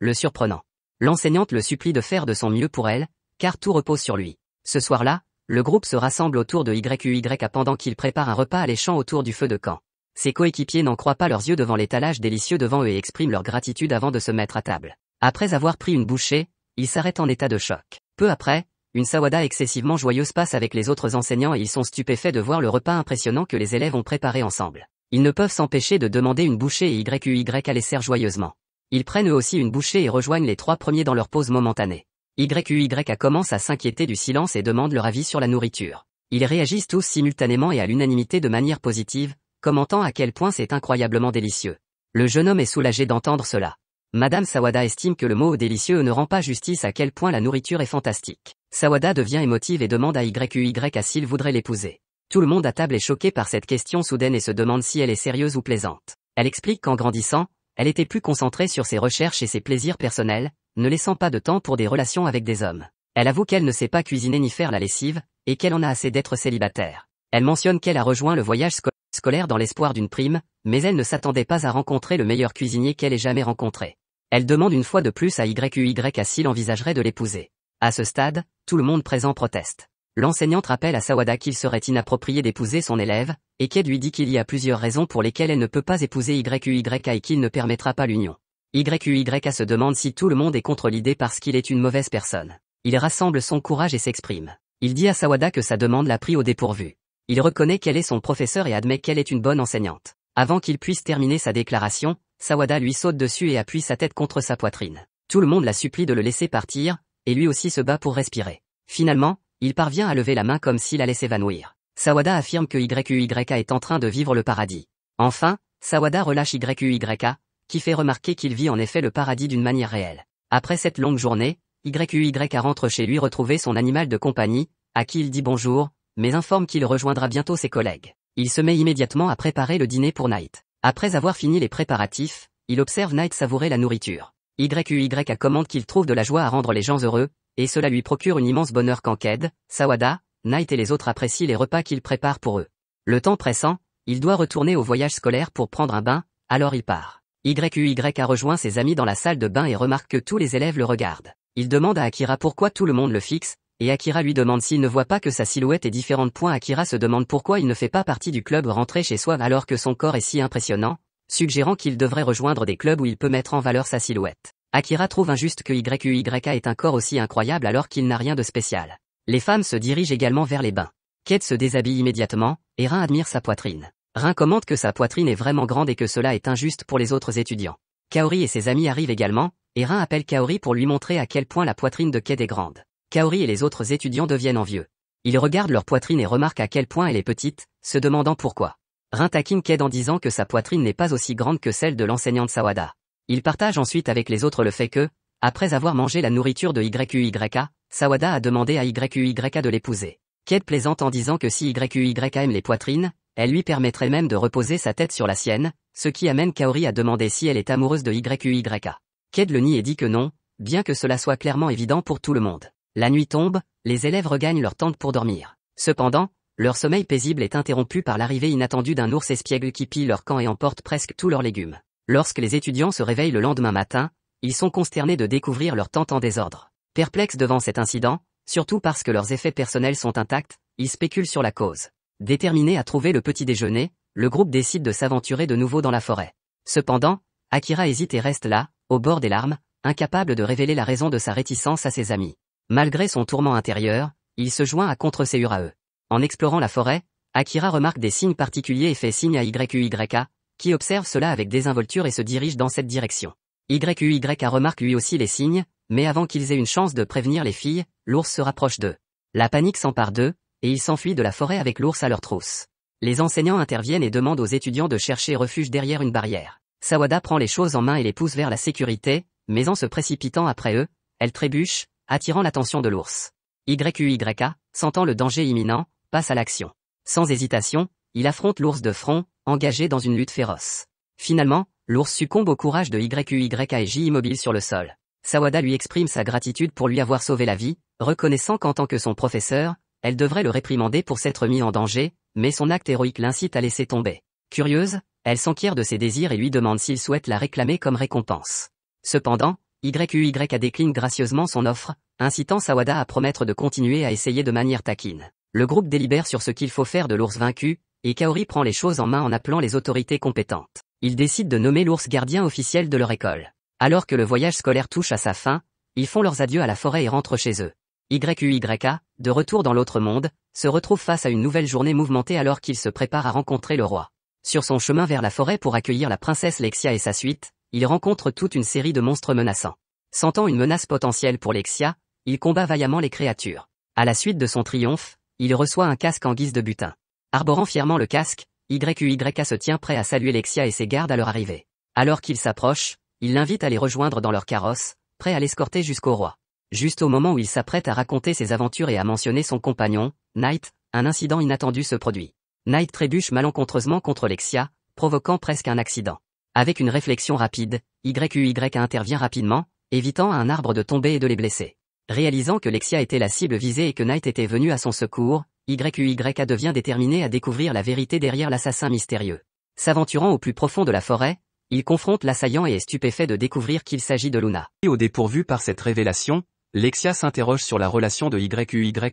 le surprenant. L'enseignante le supplie de faire de son mieux pour elle, car tout repose sur lui. Ce soir-là, le groupe se rassemble autour de Y.U.Y.A. pendant qu'il prépare un repas alléchant autour du feu de camp. Ses coéquipiers n'en croient pas leurs yeux devant l'étalage délicieux devant eux et expriment leur gratitude avant de se mettre à table. Après avoir pris une bouchée, ils s'arrêtent en état de choc. Peu après, une Sawada excessivement joyeuse passe avec les autres enseignants et ils sont stupéfaits de voir le repas impressionnant que les élèves ont préparé ensemble. Ils ne peuvent s'empêcher de demander une bouchée et YUY les sert joyeusement. Ils prennent eux aussi une bouchée et rejoignent les trois premiers dans leur pause momentanée. YUY commence à s'inquiéter du silence et demande leur avis sur la nourriture. Ils réagissent tous simultanément et à l'unanimité de manière positive, commentant à quel point c'est incroyablement délicieux. Le jeune homme est soulagé d'entendre cela. Madame Sawada estime que le mot délicieux ne rend pas justice à quel point la nourriture est fantastique. Sawada devient émotive et demande à YUY à s'il voudrait l'épouser. Tout le monde à table est choqué par cette question soudaine et se demande si elle est sérieuse ou plaisante. Elle explique qu'en grandissant, elle était plus concentrée sur ses recherches et ses plaisirs personnels, ne laissant pas de temps pour des relations avec des hommes. Elle avoue qu'elle ne sait pas cuisiner ni faire la lessive, et qu'elle en a assez d'être célibataire. Elle mentionne qu'elle a rejoint le voyage scolaire dans l'espoir d'une prime, mais elle ne s'attendait pas à rencontrer le meilleur cuisinier qu'elle ait jamais rencontré. Elle demande une fois de plus à YUY à s'il envisagerait de l'épouser. À ce stade, tout le monde présent proteste. L'enseignante rappelle à Sawada qu'il serait inapproprié d'épouser son élève, et Ked lui dit qu'il y a plusieurs raisons pour lesquelles elle ne peut pas épouser YUYA et qu'il ne permettra pas l'union. YUYA se demande si tout le monde est contre l'idée parce qu'il est une mauvaise personne. Il rassemble son courage et s'exprime. Il dit à Sawada que sa demande l'a pris au dépourvu. Il reconnaît qu'elle est son professeur et admet qu'elle est une bonne enseignante. Avant qu'il puisse terminer sa déclaration, Sawada lui saute dessus et appuie sa tête contre sa poitrine. Tout le monde la supplie de le laisser partir, et lui aussi se bat pour respirer. Finalement, il parvient à lever la main comme s'il allait s'évanouir. Sawada affirme que YUYK est en train de vivre le paradis. Enfin, Sawada relâche YUYK, qui fait remarquer qu'il vit en effet le paradis d'une manière réelle. Après cette longue journée, YUYK rentre chez lui retrouver son animal de compagnie, à qui il dit bonjour, mais informe qu'il rejoindra bientôt ses collègues. Il se met immédiatement à préparer le dîner pour Knight. Après avoir fini les préparatifs, il observe Knight savourer la nourriture. Y.U.Y. a commande qu'il trouve de la joie à rendre les gens heureux, et cela lui procure une immense bonheur quand Ked, Sawada, Knight et les autres apprécient les repas qu'il prépare pour eux. Le temps pressant, il doit retourner au voyage scolaire pour prendre un bain, alors il part. YUY a rejoint ses amis dans la salle de bain et remarque que tous les élèves le regardent. Il demande à Akira pourquoi tout le monde le fixe, et Akira lui demande s'il ne voit pas que sa silhouette est différente. Point Akira se demande pourquoi il ne fait pas partie du club rentré chez soi alors que son corps est si impressionnant, suggérant qu'il devrait rejoindre des clubs où il peut mettre en valeur sa silhouette. Akira trouve injuste que YUYA est un corps aussi incroyable alors qu'il n'a rien de spécial. Les femmes se dirigent également vers les bains. Kate se déshabille immédiatement, et Rin admire sa poitrine. Rin commente que sa poitrine est vraiment grande et que cela est injuste pour les autres étudiants. Kaori et ses amis arrivent également, et Rin appelle Kaori pour lui montrer à quel point la poitrine de Kate est grande. Kaori et les autres étudiants deviennent envieux. Ils regardent leur poitrine et remarquent à quel point elle est petite, se demandant pourquoi. Rintakin Ked en disant que sa poitrine n'est pas aussi grande que celle de l'enseignante Sawada. Il partage ensuite avec les autres le fait que, après avoir mangé la nourriture de YUYA, Sawada a demandé à YUYA de l'épouser. Ked plaisante en disant que si YUYA aime les poitrines, elle lui permettrait même de reposer sa tête sur la sienne, ce qui amène Kaori à demander si elle est amoureuse de YUYA. Ked le nie et dit que non, bien que cela soit clairement évident pour tout le monde. La nuit tombe, les élèves regagnent leur tente pour dormir. Cependant, leur sommeil paisible est interrompu par l'arrivée inattendue d'un ours espiègle qui pille leur camp et emporte presque tous leurs légumes. Lorsque les étudiants se réveillent le lendemain matin, ils sont consternés de découvrir leur tente en désordre. Perplexes devant cet incident, surtout parce que leurs effets personnels sont intacts, ils spéculent sur la cause. Déterminés à trouver le petit déjeuner, le groupe décide de s'aventurer de nouveau dans la forêt. Cependant, Akira hésite et reste là, au bord des larmes, incapable de révéler la raison de sa réticence à ses amis. Malgré son tourment intérieur, il se joint à contre ses à eux. En explorant la forêt, Akira remarque des signes particuliers et fait signe à Y.U.Y.A., qui observe cela avec désinvolture et se dirige dans cette direction. Y.U.Y.A. remarque lui aussi les signes, mais avant qu'ils aient une chance de prévenir les filles, l'ours se rapproche d'eux. La panique s'empare d'eux, et ils s'enfuient de la forêt avec l'ours à leur trousse. Les enseignants interviennent et demandent aux étudiants de chercher refuge derrière une barrière. Sawada prend les choses en main et les pousse vers la sécurité, mais en se précipitant après eux, elle trébuche, attirant l'attention de l'ours. YUYA, sentant le danger imminent, passe à l'action. Sans hésitation, il affronte l'ours de front, engagé dans une lutte féroce. Finalement, l'ours succombe au courage de J immobile sur le sol. Sawada lui exprime sa gratitude pour lui avoir sauvé la vie, reconnaissant qu'en tant que son professeur, elle devrait le réprimander pour s'être mis en danger, mais son acte héroïque l'incite à laisser tomber. Curieuse, elle s'enquiert de ses désirs et lui demande s'il souhaite la réclamer comme récompense. Cependant, YUYA décline gracieusement son offre, incitant Sawada à promettre de continuer à essayer de manière taquine. Le groupe délibère sur ce qu'il faut faire de l'ours vaincu, et Kaori prend les choses en main en appelant les autorités compétentes. Ils décident de nommer l'ours gardien officiel de leur école. Alors que le voyage scolaire touche à sa fin, ils font leurs adieux à la forêt et rentrent chez eux. YUYA, de retour dans l'autre monde, se retrouve face à une nouvelle journée mouvementée alors qu'il se prépare à rencontrer le roi. Sur son chemin vers la forêt pour accueillir la princesse Lexia et sa suite, il rencontre toute une série de monstres menaçants. Sentant une menace potentielle pour Lexia, il combat vaillamment les créatures. À la suite de son triomphe, il reçoit un casque en guise de butin. Arborant fièrement le casque, YUYA se tient prêt à saluer Lexia et ses gardes à leur arrivée. Alors qu'ils s'approchent, il l'invite à les rejoindre dans leur carrosse, prêt à l'escorter jusqu'au roi. Juste au moment où il s'apprête à raconter ses aventures et à mentionner son compagnon, Knight, un incident inattendu se produit. Knight trébuche malencontreusement contre Lexia, provoquant presque un accident. Avec une réflexion rapide, YY intervient rapidement, évitant à un arbre de tomber et de les blesser. Réalisant que Lexia était la cible visée et que Knight était venu à son secours, Y devient déterminé à découvrir la vérité derrière l'assassin mystérieux. S'aventurant au plus profond de la forêt, il confronte l'assaillant et est stupéfait de découvrir qu'il s'agit de Luna. Et au dépourvu par cette révélation, Lexia s'interroge sur la relation de y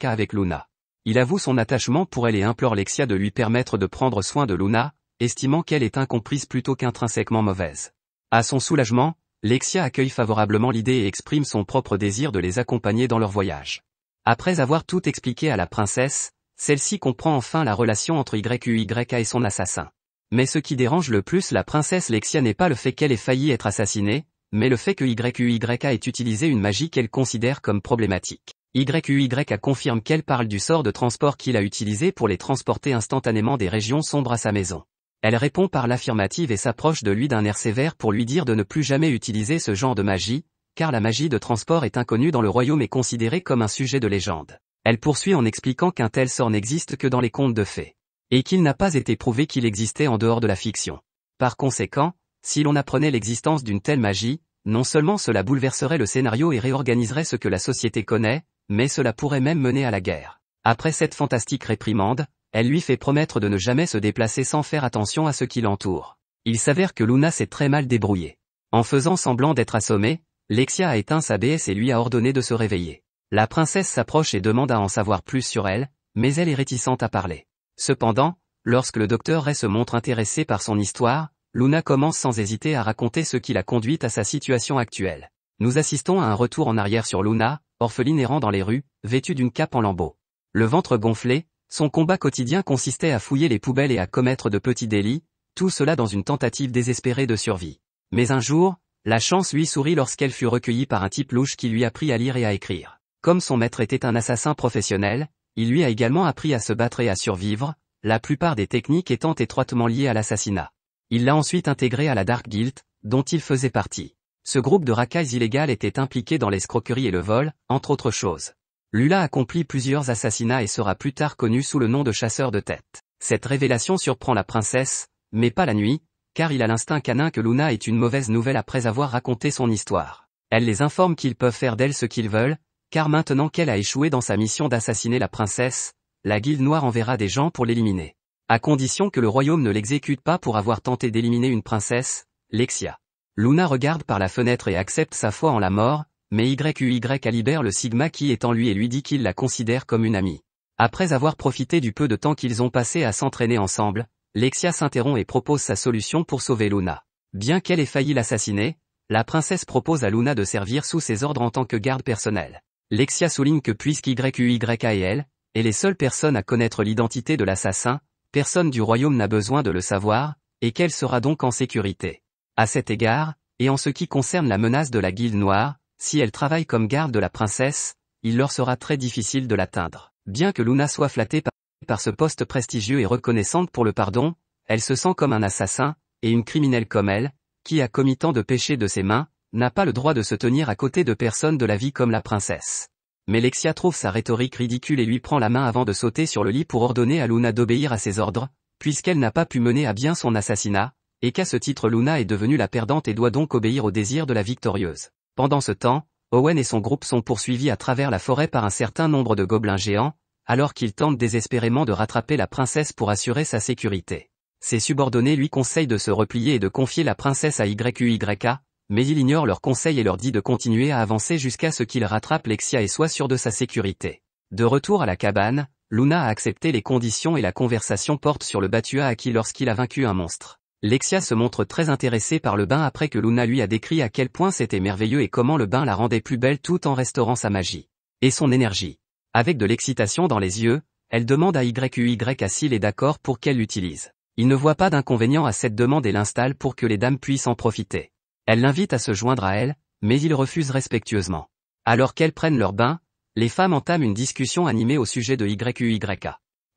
avec Luna. Il avoue son attachement pour elle et implore Lexia de lui permettre de prendre soin de Luna, estimant qu'elle est incomprise plutôt qu'intrinsèquement mauvaise. À son soulagement, Lexia accueille favorablement l'idée et exprime son propre désir de les accompagner dans leur voyage. Après avoir tout expliqué à la princesse, celle-ci comprend enfin la relation entre YUYA et son assassin. Mais ce qui dérange le plus la princesse Lexia n'est pas le fait qu'elle ait failli être assassinée, mais le fait que YUYA ait utilisé une magie qu'elle considère comme problématique. YUYA confirme qu'elle parle du sort de transport qu'il a utilisé pour les transporter instantanément des régions sombres à sa maison. Elle répond par l'affirmative et s'approche de lui d'un air sévère pour lui dire de ne plus jamais utiliser ce genre de magie, car la magie de transport est inconnue dans le royaume et considérée comme un sujet de légende. Elle poursuit en expliquant qu'un tel sort n'existe que dans les contes de fées. Et qu'il n'a pas été prouvé qu'il existait en dehors de la fiction. Par conséquent, si l'on apprenait l'existence d'une telle magie, non seulement cela bouleverserait le scénario et réorganiserait ce que la société connaît, mais cela pourrait même mener à la guerre. Après cette fantastique réprimande, elle lui fait promettre de ne jamais se déplacer sans faire attention à ce qui l'entoure. Il s'avère que Luna s'est très mal débrouillée. En faisant semblant d'être assommée, Lexia a éteint sa BS et lui a ordonné de se réveiller. La princesse s'approche et demande à en savoir plus sur elle, mais elle est réticente à parler. Cependant, lorsque le docteur Ray se montre intéressé par son histoire, Luna commence sans hésiter à raconter ce qui l'a conduite à sa situation actuelle. Nous assistons à un retour en arrière sur Luna, orpheline errant dans les rues, vêtue d'une cape en lambeaux. Le ventre gonflé, son combat quotidien consistait à fouiller les poubelles et à commettre de petits délits, tout cela dans une tentative désespérée de survie. Mais un jour, la chance lui sourit lorsqu'elle fut recueillie par un type louche qui lui apprit à lire et à écrire. Comme son maître était un assassin professionnel, il lui a également appris à se battre et à survivre, la plupart des techniques étant étroitement liées à l'assassinat. Il l'a ensuite intégré à la Dark Guild, dont il faisait partie. Ce groupe de racailles illégales était impliqué dans l'escroquerie et le vol, entre autres choses. Lula accomplit plusieurs assassinats et sera plus tard connu sous le nom de chasseur de tête. Cette révélation surprend la princesse, mais pas la nuit, car il a l'instinct canin que Luna est une mauvaise nouvelle après avoir raconté son histoire. Elle les informe qu'ils peuvent faire d'elle ce qu'ils veulent, car maintenant qu'elle a échoué dans sa mission d'assassiner la princesse, la guilde noire enverra des gens pour l'éliminer. À condition que le royaume ne l'exécute pas pour avoir tenté d'éliminer une princesse, Lexia. Luna regarde par la fenêtre et accepte sa foi en la mort, mais YUY libère le Sigma qui est en lui et lui dit qu'il la considère comme une amie. Après avoir profité du peu de temps qu'ils ont passé à s'entraîner ensemble, Lexia s'interrompt et propose sa solution pour sauver Luna. Bien qu'elle ait failli l'assassiner, la princesse propose à Luna de servir sous ses ordres en tant que garde personnelle. Lexia souligne que puisqu'Yuy et elle, et les seules personnes à connaître l'identité de l'assassin, personne du royaume n'a besoin de le savoir, et qu'elle sera donc en sécurité. À cet égard, et en ce qui concerne la menace de la guilde noire, si elle travaille comme garde de la princesse, il leur sera très difficile de l'atteindre. Bien que Luna soit flattée par ce poste prestigieux et reconnaissante pour le pardon, elle se sent comme un assassin, et une criminelle comme elle, qui a commis tant de péchés de ses mains, n'a pas le droit de se tenir à côté de personnes de la vie comme la princesse. Mais Lexia trouve sa rhétorique ridicule et lui prend la main avant de sauter sur le lit pour ordonner à Luna d'obéir à ses ordres, puisqu'elle n'a pas pu mener à bien son assassinat, et qu'à ce titre Luna est devenue la perdante et doit donc obéir au désir de la victorieuse. Pendant ce temps, Owen et son groupe sont poursuivis à travers la forêt par un certain nombre de gobelins géants, alors qu'ils tentent désespérément de rattraper la princesse pour assurer sa sécurité. Ses subordonnés lui conseillent de se replier et de confier la princesse à YYK, mais il ignore leurs conseils et leur dit de continuer à avancer jusqu'à ce qu'il rattrape Lexia et soit sûr de sa sécurité. De retour à la cabane, Luna a accepté les conditions et la conversation porte sur le à qui lorsqu'il a vaincu un monstre. Lexia se montre très intéressée par le bain après que Luna lui a décrit à quel point c'était merveilleux et comment le bain la rendait plus belle tout en restaurant sa magie. Et son énergie. Avec de l'excitation dans les yeux, elle demande à YUY s'il est d'accord pour qu'elle l'utilise. Il ne voit pas d'inconvénient à cette demande et l'installe pour que les dames puissent en profiter. Elle l'invite à se joindre à elle, mais il refuse respectueusement. Alors qu'elles prennent leur bain, les femmes entament une discussion animée au sujet de YUYK.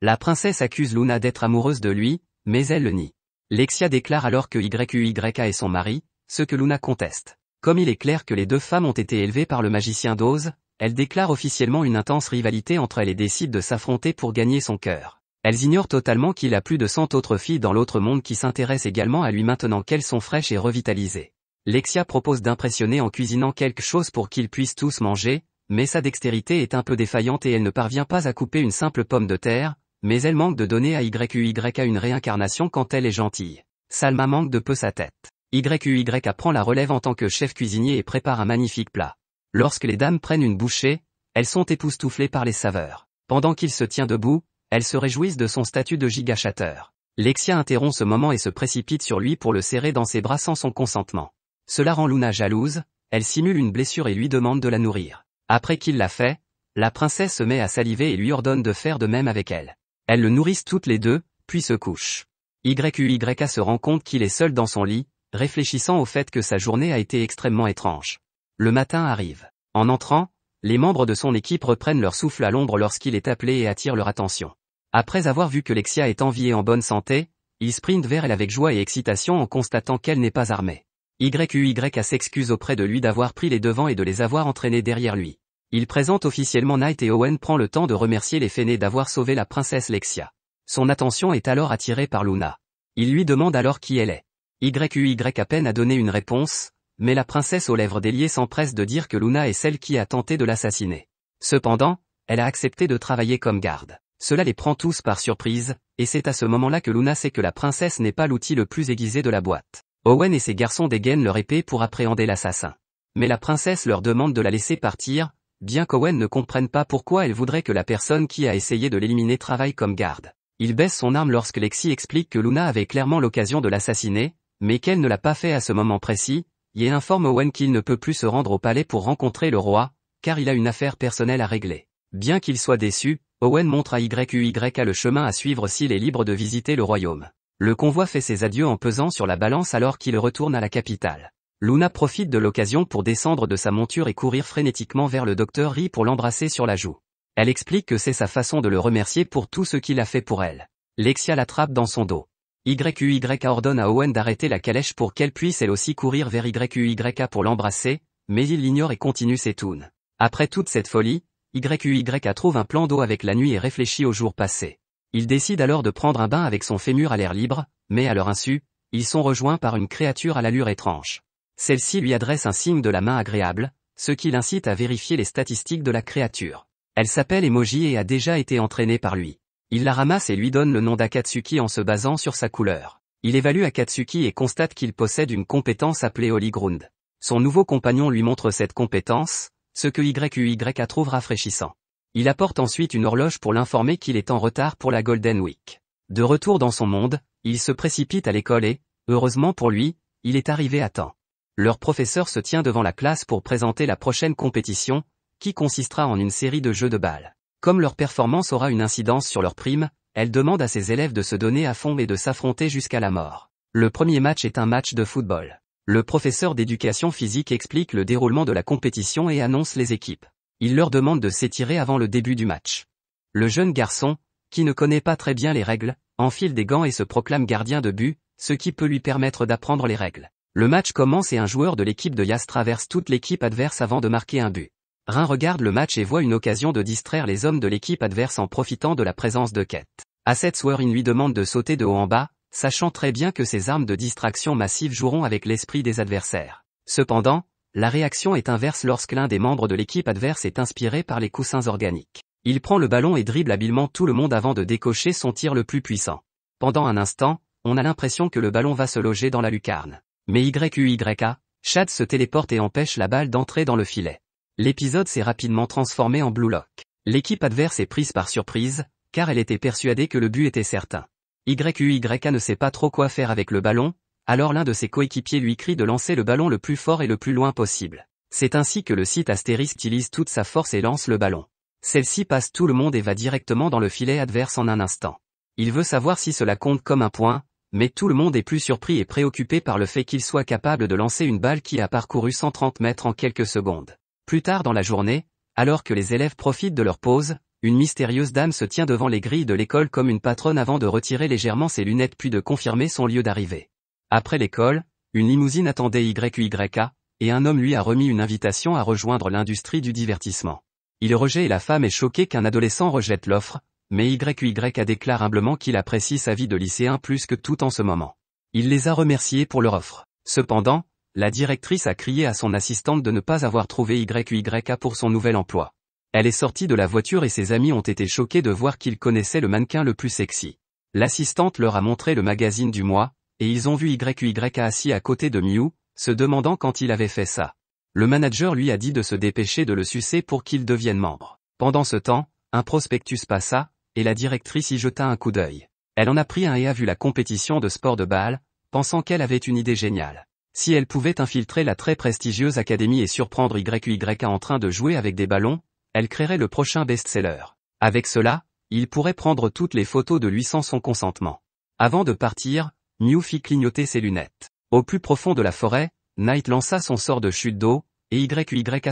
La princesse accuse Luna d'être amoureuse de lui, mais elle le nie. Lexia déclare alors que YUYA est son mari, ce que Luna conteste. Comme il est clair que les deux femmes ont été élevées par le magicien d'Oz, elle déclare officiellement une intense rivalité entre elles et décide de s'affronter pour gagner son cœur. Elles ignorent totalement qu'il a plus de 100 autres filles dans l'autre monde qui s'intéressent également à lui maintenant qu'elles sont fraîches et revitalisées. Lexia propose d'impressionner en cuisinant quelque chose pour qu'ils puissent tous manger, mais sa dextérité est un peu défaillante et elle ne parvient pas à couper une simple pomme de terre, mais elle manque de donner à YUYA une réincarnation quand elle est gentille. Salma manque de peu sa tête. YUYA prend la relève en tant que chef cuisinier et prépare un magnifique plat. Lorsque les dames prennent une bouchée, elles sont époustouflées par les saveurs. Pendant qu'il se tient debout, elles se réjouissent de son statut de gigachateur. Lexia interrompt ce moment et se précipite sur lui pour le serrer dans ses bras sans son consentement. Cela rend Luna jalouse, elle simule une blessure et lui demande de la nourrir. Après qu'il l'a fait, la princesse se met à saliver et lui ordonne de faire de même avec elle. Elles le nourrissent toutes les deux, puis se couchent. Y.U.Y.A. se rend compte qu'il est seul dans son lit, réfléchissant au fait que sa journée a été extrêmement étrange. Le matin arrive. En entrant, les membres de son équipe reprennent leur souffle à l'ombre lorsqu'il est appelé et attire leur attention. Après avoir vu que Lexia est enviée en bonne santé, il sprint vers elle avec joie et excitation en constatant qu'elle n'est pas armée. Y.U.Y.A. s'excuse auprès de lui d'avoir pris les devants et de les avoir entraînés derrière lui. Il présente officiellement Knight et Owen prend le temps de remercier les Fénés d'avoir sauvé la princesse Lexia. Son attention est alors attirée par Luna. Il lui demande alors qui elle est. YUY à peine a donné une réponse, mais la princesse aux lèvres déliées s'empresse de dire que Luna est celle qui a tenté de l'assassiner. Cependant, elle a accepté de travailler comme garde. Cela les prend tous par surprise, et c'est à ce moment-là que Luna sait que la princesse n'est pas l'outil le plus aiguisé de la boîte. Owen et ses garçons dégainent leur épée pour appréhender l'assassin. Mais la princesse leur demande de la laisser partir, bien qu'Owen ne comprenne pas pourquoi elle voudrait que la personne qui a essayé de l'éliminer travaille comme garde. Il baisse son arme lorsque Lexi explique que Luna avait clairement l'occasion de l'assassiner, mais qu'elle ne l'a pas fait à ce moment précis, et informe Owen qu'il ne peut plus se rendre au palais pour rencontrer le roi, car il a une affaire personnelle à régler. Bien qu'il soit déçu, Owen montre à YUYA le chemin à suivre s'il est libre de visiter le royaume. Le convoi fait ses adieux en pesant sur la balance alors qu'il retourne à la capitale. Luna profite de l'occasion pour descendre de sa monture et courir frénétiquement vers le docteur Ri pour l'embrasser sur la joue. Elle explique que c'est sa façon de le remercier pour tout ce qu'il a fait pour elle. Lexia l'attrape dans son dos. YUYA ordonne à Owen d'arrêter la calèche pour qu'elle puisse elle aussi courir vers YUY pour l'embrasser, mais il l'ignore et continue ses tunes. Après toute cette folie, YUYA trouve un plan d'eau avec la nuit et réfléchit au jour passé. Il décide alors de prendre un bain avec son fémur à l'air libre, mais à leur insu, ils sont rejoints par une créature à l'allure étrange. Celle-ci lui adresse un signe de la main agréable, ce qui l'incite à vérifier les statistiques de la créature. Elle s'appelle Emoji et a déjà été entraînée par lui. Il la ramasse et lui donne le nom d'Akatsuki en se basant sur sa couleur. Il évalue Akatsuki et constate qu'il possède une compétence appelée Holy Ground. Son nouveau compagnon lui montre cette compétence, ce que YUY a trouve rafraîchissant. Il apporte ensuite une horloge pour l'informer qu'il est en retard pour la Golden Week. De retour dans son monde, il se précipite à l'école et, heureusement pour lui, il est arrivé à temps leur professeur se tient devant la classe pour présenter la prochaine compétition, qui consistera en une série de jeux de balles. Comme leur performance aura une incidence sur leur prime, elle demande à ses élèves de se donner à fond et de s'affronter jusqu'à la mort. Le premier match est un match de football. Le professeur d'éducation physique explique le déroulement de la compétition et annonce les équipes. Il leur demande de s'étirer avant le début du match. Le jeune garçon, qui ne connaît pas très bien les règles, enfile des gants et se proclame gardien de but, ce qui peut lui permettre d'apprendre les règles. Le match commence et un joueur de l'équipe de Yas traverse toute l'équipe adverse avant de marquer un but. Rhin regarde le match et voit une occasion de distraire les hommes de l'équipe adverse en profitant de la présence de cette Asset il lui demande de sauter de haut en bas, sachant très bien que ses armes de distraction massive joueront avec l'esprit des adversaires. Cependant, la réaction est inverse lorsque l'un des membres de l'équipe adverse est inspiré par les coussins organiques. Il prend le ballon et dribble habilement tout le monde avant de décocher son tir le plus puissant. Pendant un instant, on a l'impression que le ballon va se loger dans la lucarne. Mais YUYA, Chad se téléporte et empêche la balle d'entrer dans le filet. L'épisode s'est rapidement transformé en Blue Lock. L'équipe adverse est prise par surprise, car elle était persuadée que le but était certain. YUYA ne sait pas trop quoi faire avec le ballon, alors l'un de ses coéquipiers lui crie de lancer le ballon le plus fort et le plus loin possible. C'est ainsi que le site astérisque utilise toute sa force et lance le ballon. Celle-ci passe tout le monde et va directement dans le filet adverse en un instant. Il veut savoir si cela compte comme un point, mais tout le monde est plus surpris et préoccupé par le fait qu'il soit capable de lancer une balle qui a parcouru 130 mètres en quelques secondes. Plus tard dans la journée, alors que les élèves profitent de leur pause, une mystérieuse dame se tient devant les grilles de l'école comme une patronne avant de retirer légèrement ses lunettes puis de confirmer son lieu d'arrivée. Après l'école, une limousine attendait YYK, et un homme lui a remis une invitation à rejoindre l'industrie du divertissement. Il rejette et la femme est choquée qu'un adolescent rejette l'offre, mais YY a déclare humblement qu'il apprécie sa vie de lycéen plus que tout en ce moment. Il les a remerciés pour leur offre. Cependant, la directrice a crié à son assistante de ne pas avoir trouvé YYA pour son nouvel emploi. Elle est sortie de la voiture et ses amis ont été choqués de voir qu'il connaissait le mannequin le plus sexy. L'assistante leur a montré le magazine du mois, et ils ont vu YYA assis à côté de Mew, se demandant quand il avait fait ça. Le manager lui a dit de se dépêcher de le sucer pour qu'il devienne membre. Pendant ce temps, un prospectus passa, et la directrice y jeta un coup d'œil. Elle en a pris un et a vu la compétition de sport de balle, pensant qu'elle avait une idée géniale. Si elle pouvait infiltrer la très prestigieuse académie et surprendre YY en train de jouer avec des ballons, elle créerait le prochain best-seller. Avec cela, il pourrait prendre toutes les photos de lui sans son consentement. Avant de partir, New fit clignoter ses lunettes. Au plus profond de la forêt, Knight lança son sort de chute d'eau, et YY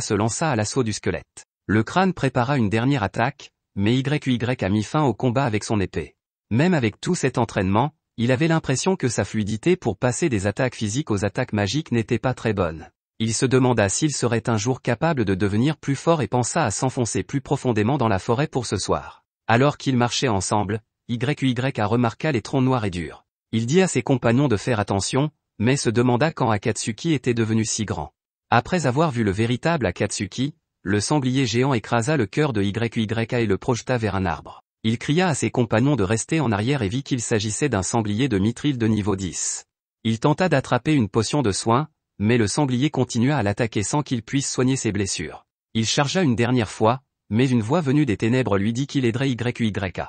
se lança à l'assaut du squelette. Le crâne prépara une dernière attaque, mais YY a mis fin au combat avec son épée. Même avec tout cet entraînement, il avait l'impression que sa fluidité pour passer des attaques physiques aux attaques magiques n'était pas très bonne. Il se demanda s'il serait un jour capable de devenir plus fort et pensa à s'enfoncer plus profondément dans la forêt pour ce soir. Alors qu'ils marchaient ensemble, YY a remarqua les troncs noirs et durs. Il dit à ses compagnons de faire attention, mais se demanda quand Akatsuki était devenu si grand. Après avoir vu le véritable Akatsuki, le sanglier géant écrasa le cœur de YYK et le projeta vers un arbre. Il cria à ses compagnons de rester en arrière et vit qu'il s'agissait d'un sanglier de Mitril de niveau 10. Il tenta d'attraper une potion de soin, mais le sanglier continua à l'attaquer sans qu'il puisse soigner ses blessures. Il chargea une dernière fois, mais une voix venue des ténèbres lui dit qu'il aiderait YYK.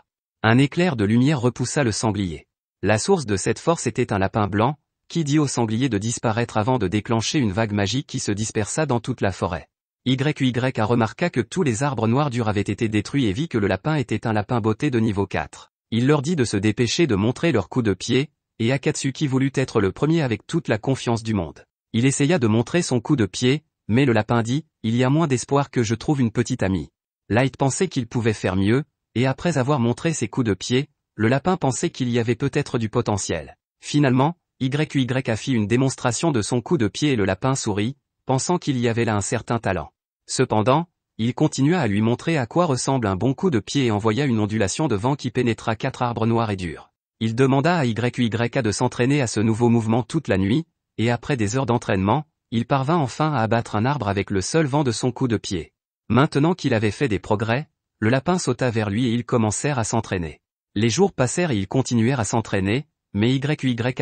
Un éclair de lumière repoussa le sanglier. La source de cette force était un lapin blanc, qui dit au sanglier de disparaître avant de déclencher une vague magique qui se dispersa dans toute la forêt. YY a remarqué que tous les arbres noirs durs avaient été détruits et vit que le lapin était un lapin beauté de niveau 4. Il leur dit de se dépêcher de montrer leur coup de pied, et Akatsuki voulut être le premier avec toute la confiance du monde. Il essaya de montrer son coup de pied, mais le lapin dit, il y a moins d'espoir que je trouve une petite amie. Light pensait qu'il pouvait faire mieux, et après avoir montré ses coups de pied, le lapin pensait qu'il y avait peut-être du potentiel. Finalement, YY a fait une démonstration de son coup de pied et le lapin sourit, pensant qu'il y avait là un certain talent. Cependant, il continua à lui montrer à quoi ressemble un bon coup de pied et envoya une ondulation de vent qui pénétra quatre arbres noirs et durs. Il demanda à YY de s'entraîner à ce nouveau mouvement toute la nuit, et après des heures d'entraînement, il parvint enfin à abattre un arbre avec le seul vent de son coup de pied. Maintenant qu'il avait fait des progrès, le lapin sauta vers lui et ils commencèrent à s'entraîner. Les jours passèrent et ils continuèrent à s'entraîner, mais YY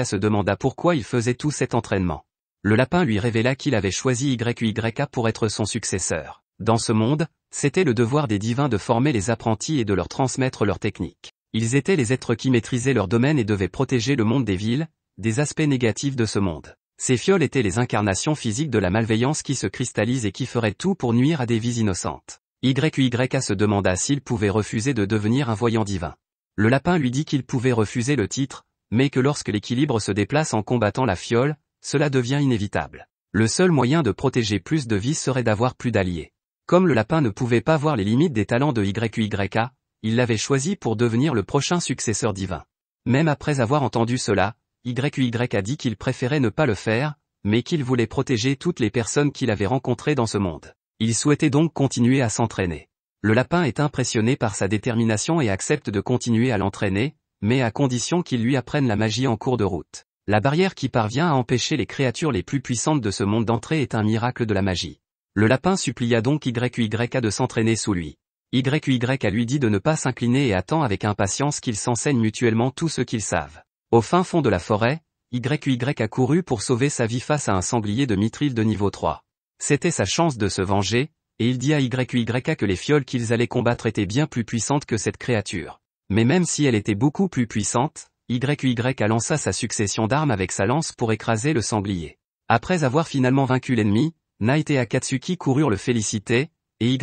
se demanda pourquoi il faisait tout cet entraînement le lapin lui révéla qu'il avait choisi YYK pour être son successeur. Dans ce monde, c'était le devoir des divins de former les apprentis et de leur transmettre leurs techniques. Ils étaient les êtres qui maîtrisaient leur domaine et devaient protéger le monde des villes, des aspects négatifs de ce monde. Ces fioles étaient les incarnations physiques de la malveillance qui se cristallise et qui ferait tout pour nuire à des vies innocentes. YYK se demanda s'il pouvait refuser de devenir un voyant divin. Le lapin lui dit qu'il pouvait refuser le titre, mais que lorsque l'équilibre se déplace en combattant la fiole, cela devient inévitable. Le seul moyen de protéger plus de vies serait d'avoir plus d'alliés. Comme le lapin ne pouvait pas voir les limites des talents de YYK, il l'avait choisi pour devenir le prochain successeur divin. Même après avoir entendu cela, YY a dit qu'il préférait ne pas le faire, mais qu'il voulait protéger toutes les personnes qu'il avait rencontrées dans ce monde. Il souhaitait donc continuer à s'entraîner. Le lapin est impressionné par sa détermination et accepte de continuer à l'entraîner, mais à condition qu'il lui apprenne la magie en cours de route. La barrière qui parvient à empêcher les créatures les plus puissantes de ce monde d'entrer est un miracle de la magie. Le lapin supplia donc YYA de s'entraîner sous lui. YYA lui dit de ne pas s'incliner et attend avec impatience qu'ils s'enseignent mutuellement tout ce qu'ils savent. Au fin fond de la forêt, YY a couru pour sauver sa vie face à un sanglier de mitrille de niveau 3. C'était sa chance de se venger, et il dit à YYA que les fioles qu'ils allaient combattre étaient bien plus puissantes que cette créature. Mais même si elle était beaucoup plus puissante, YY lança sa succession d'armes avec sa lance pour écraser le sanglier. Après avoir finalement vaincu l'ennemi, Knight et Akatsuki coururent le féliciter, et YY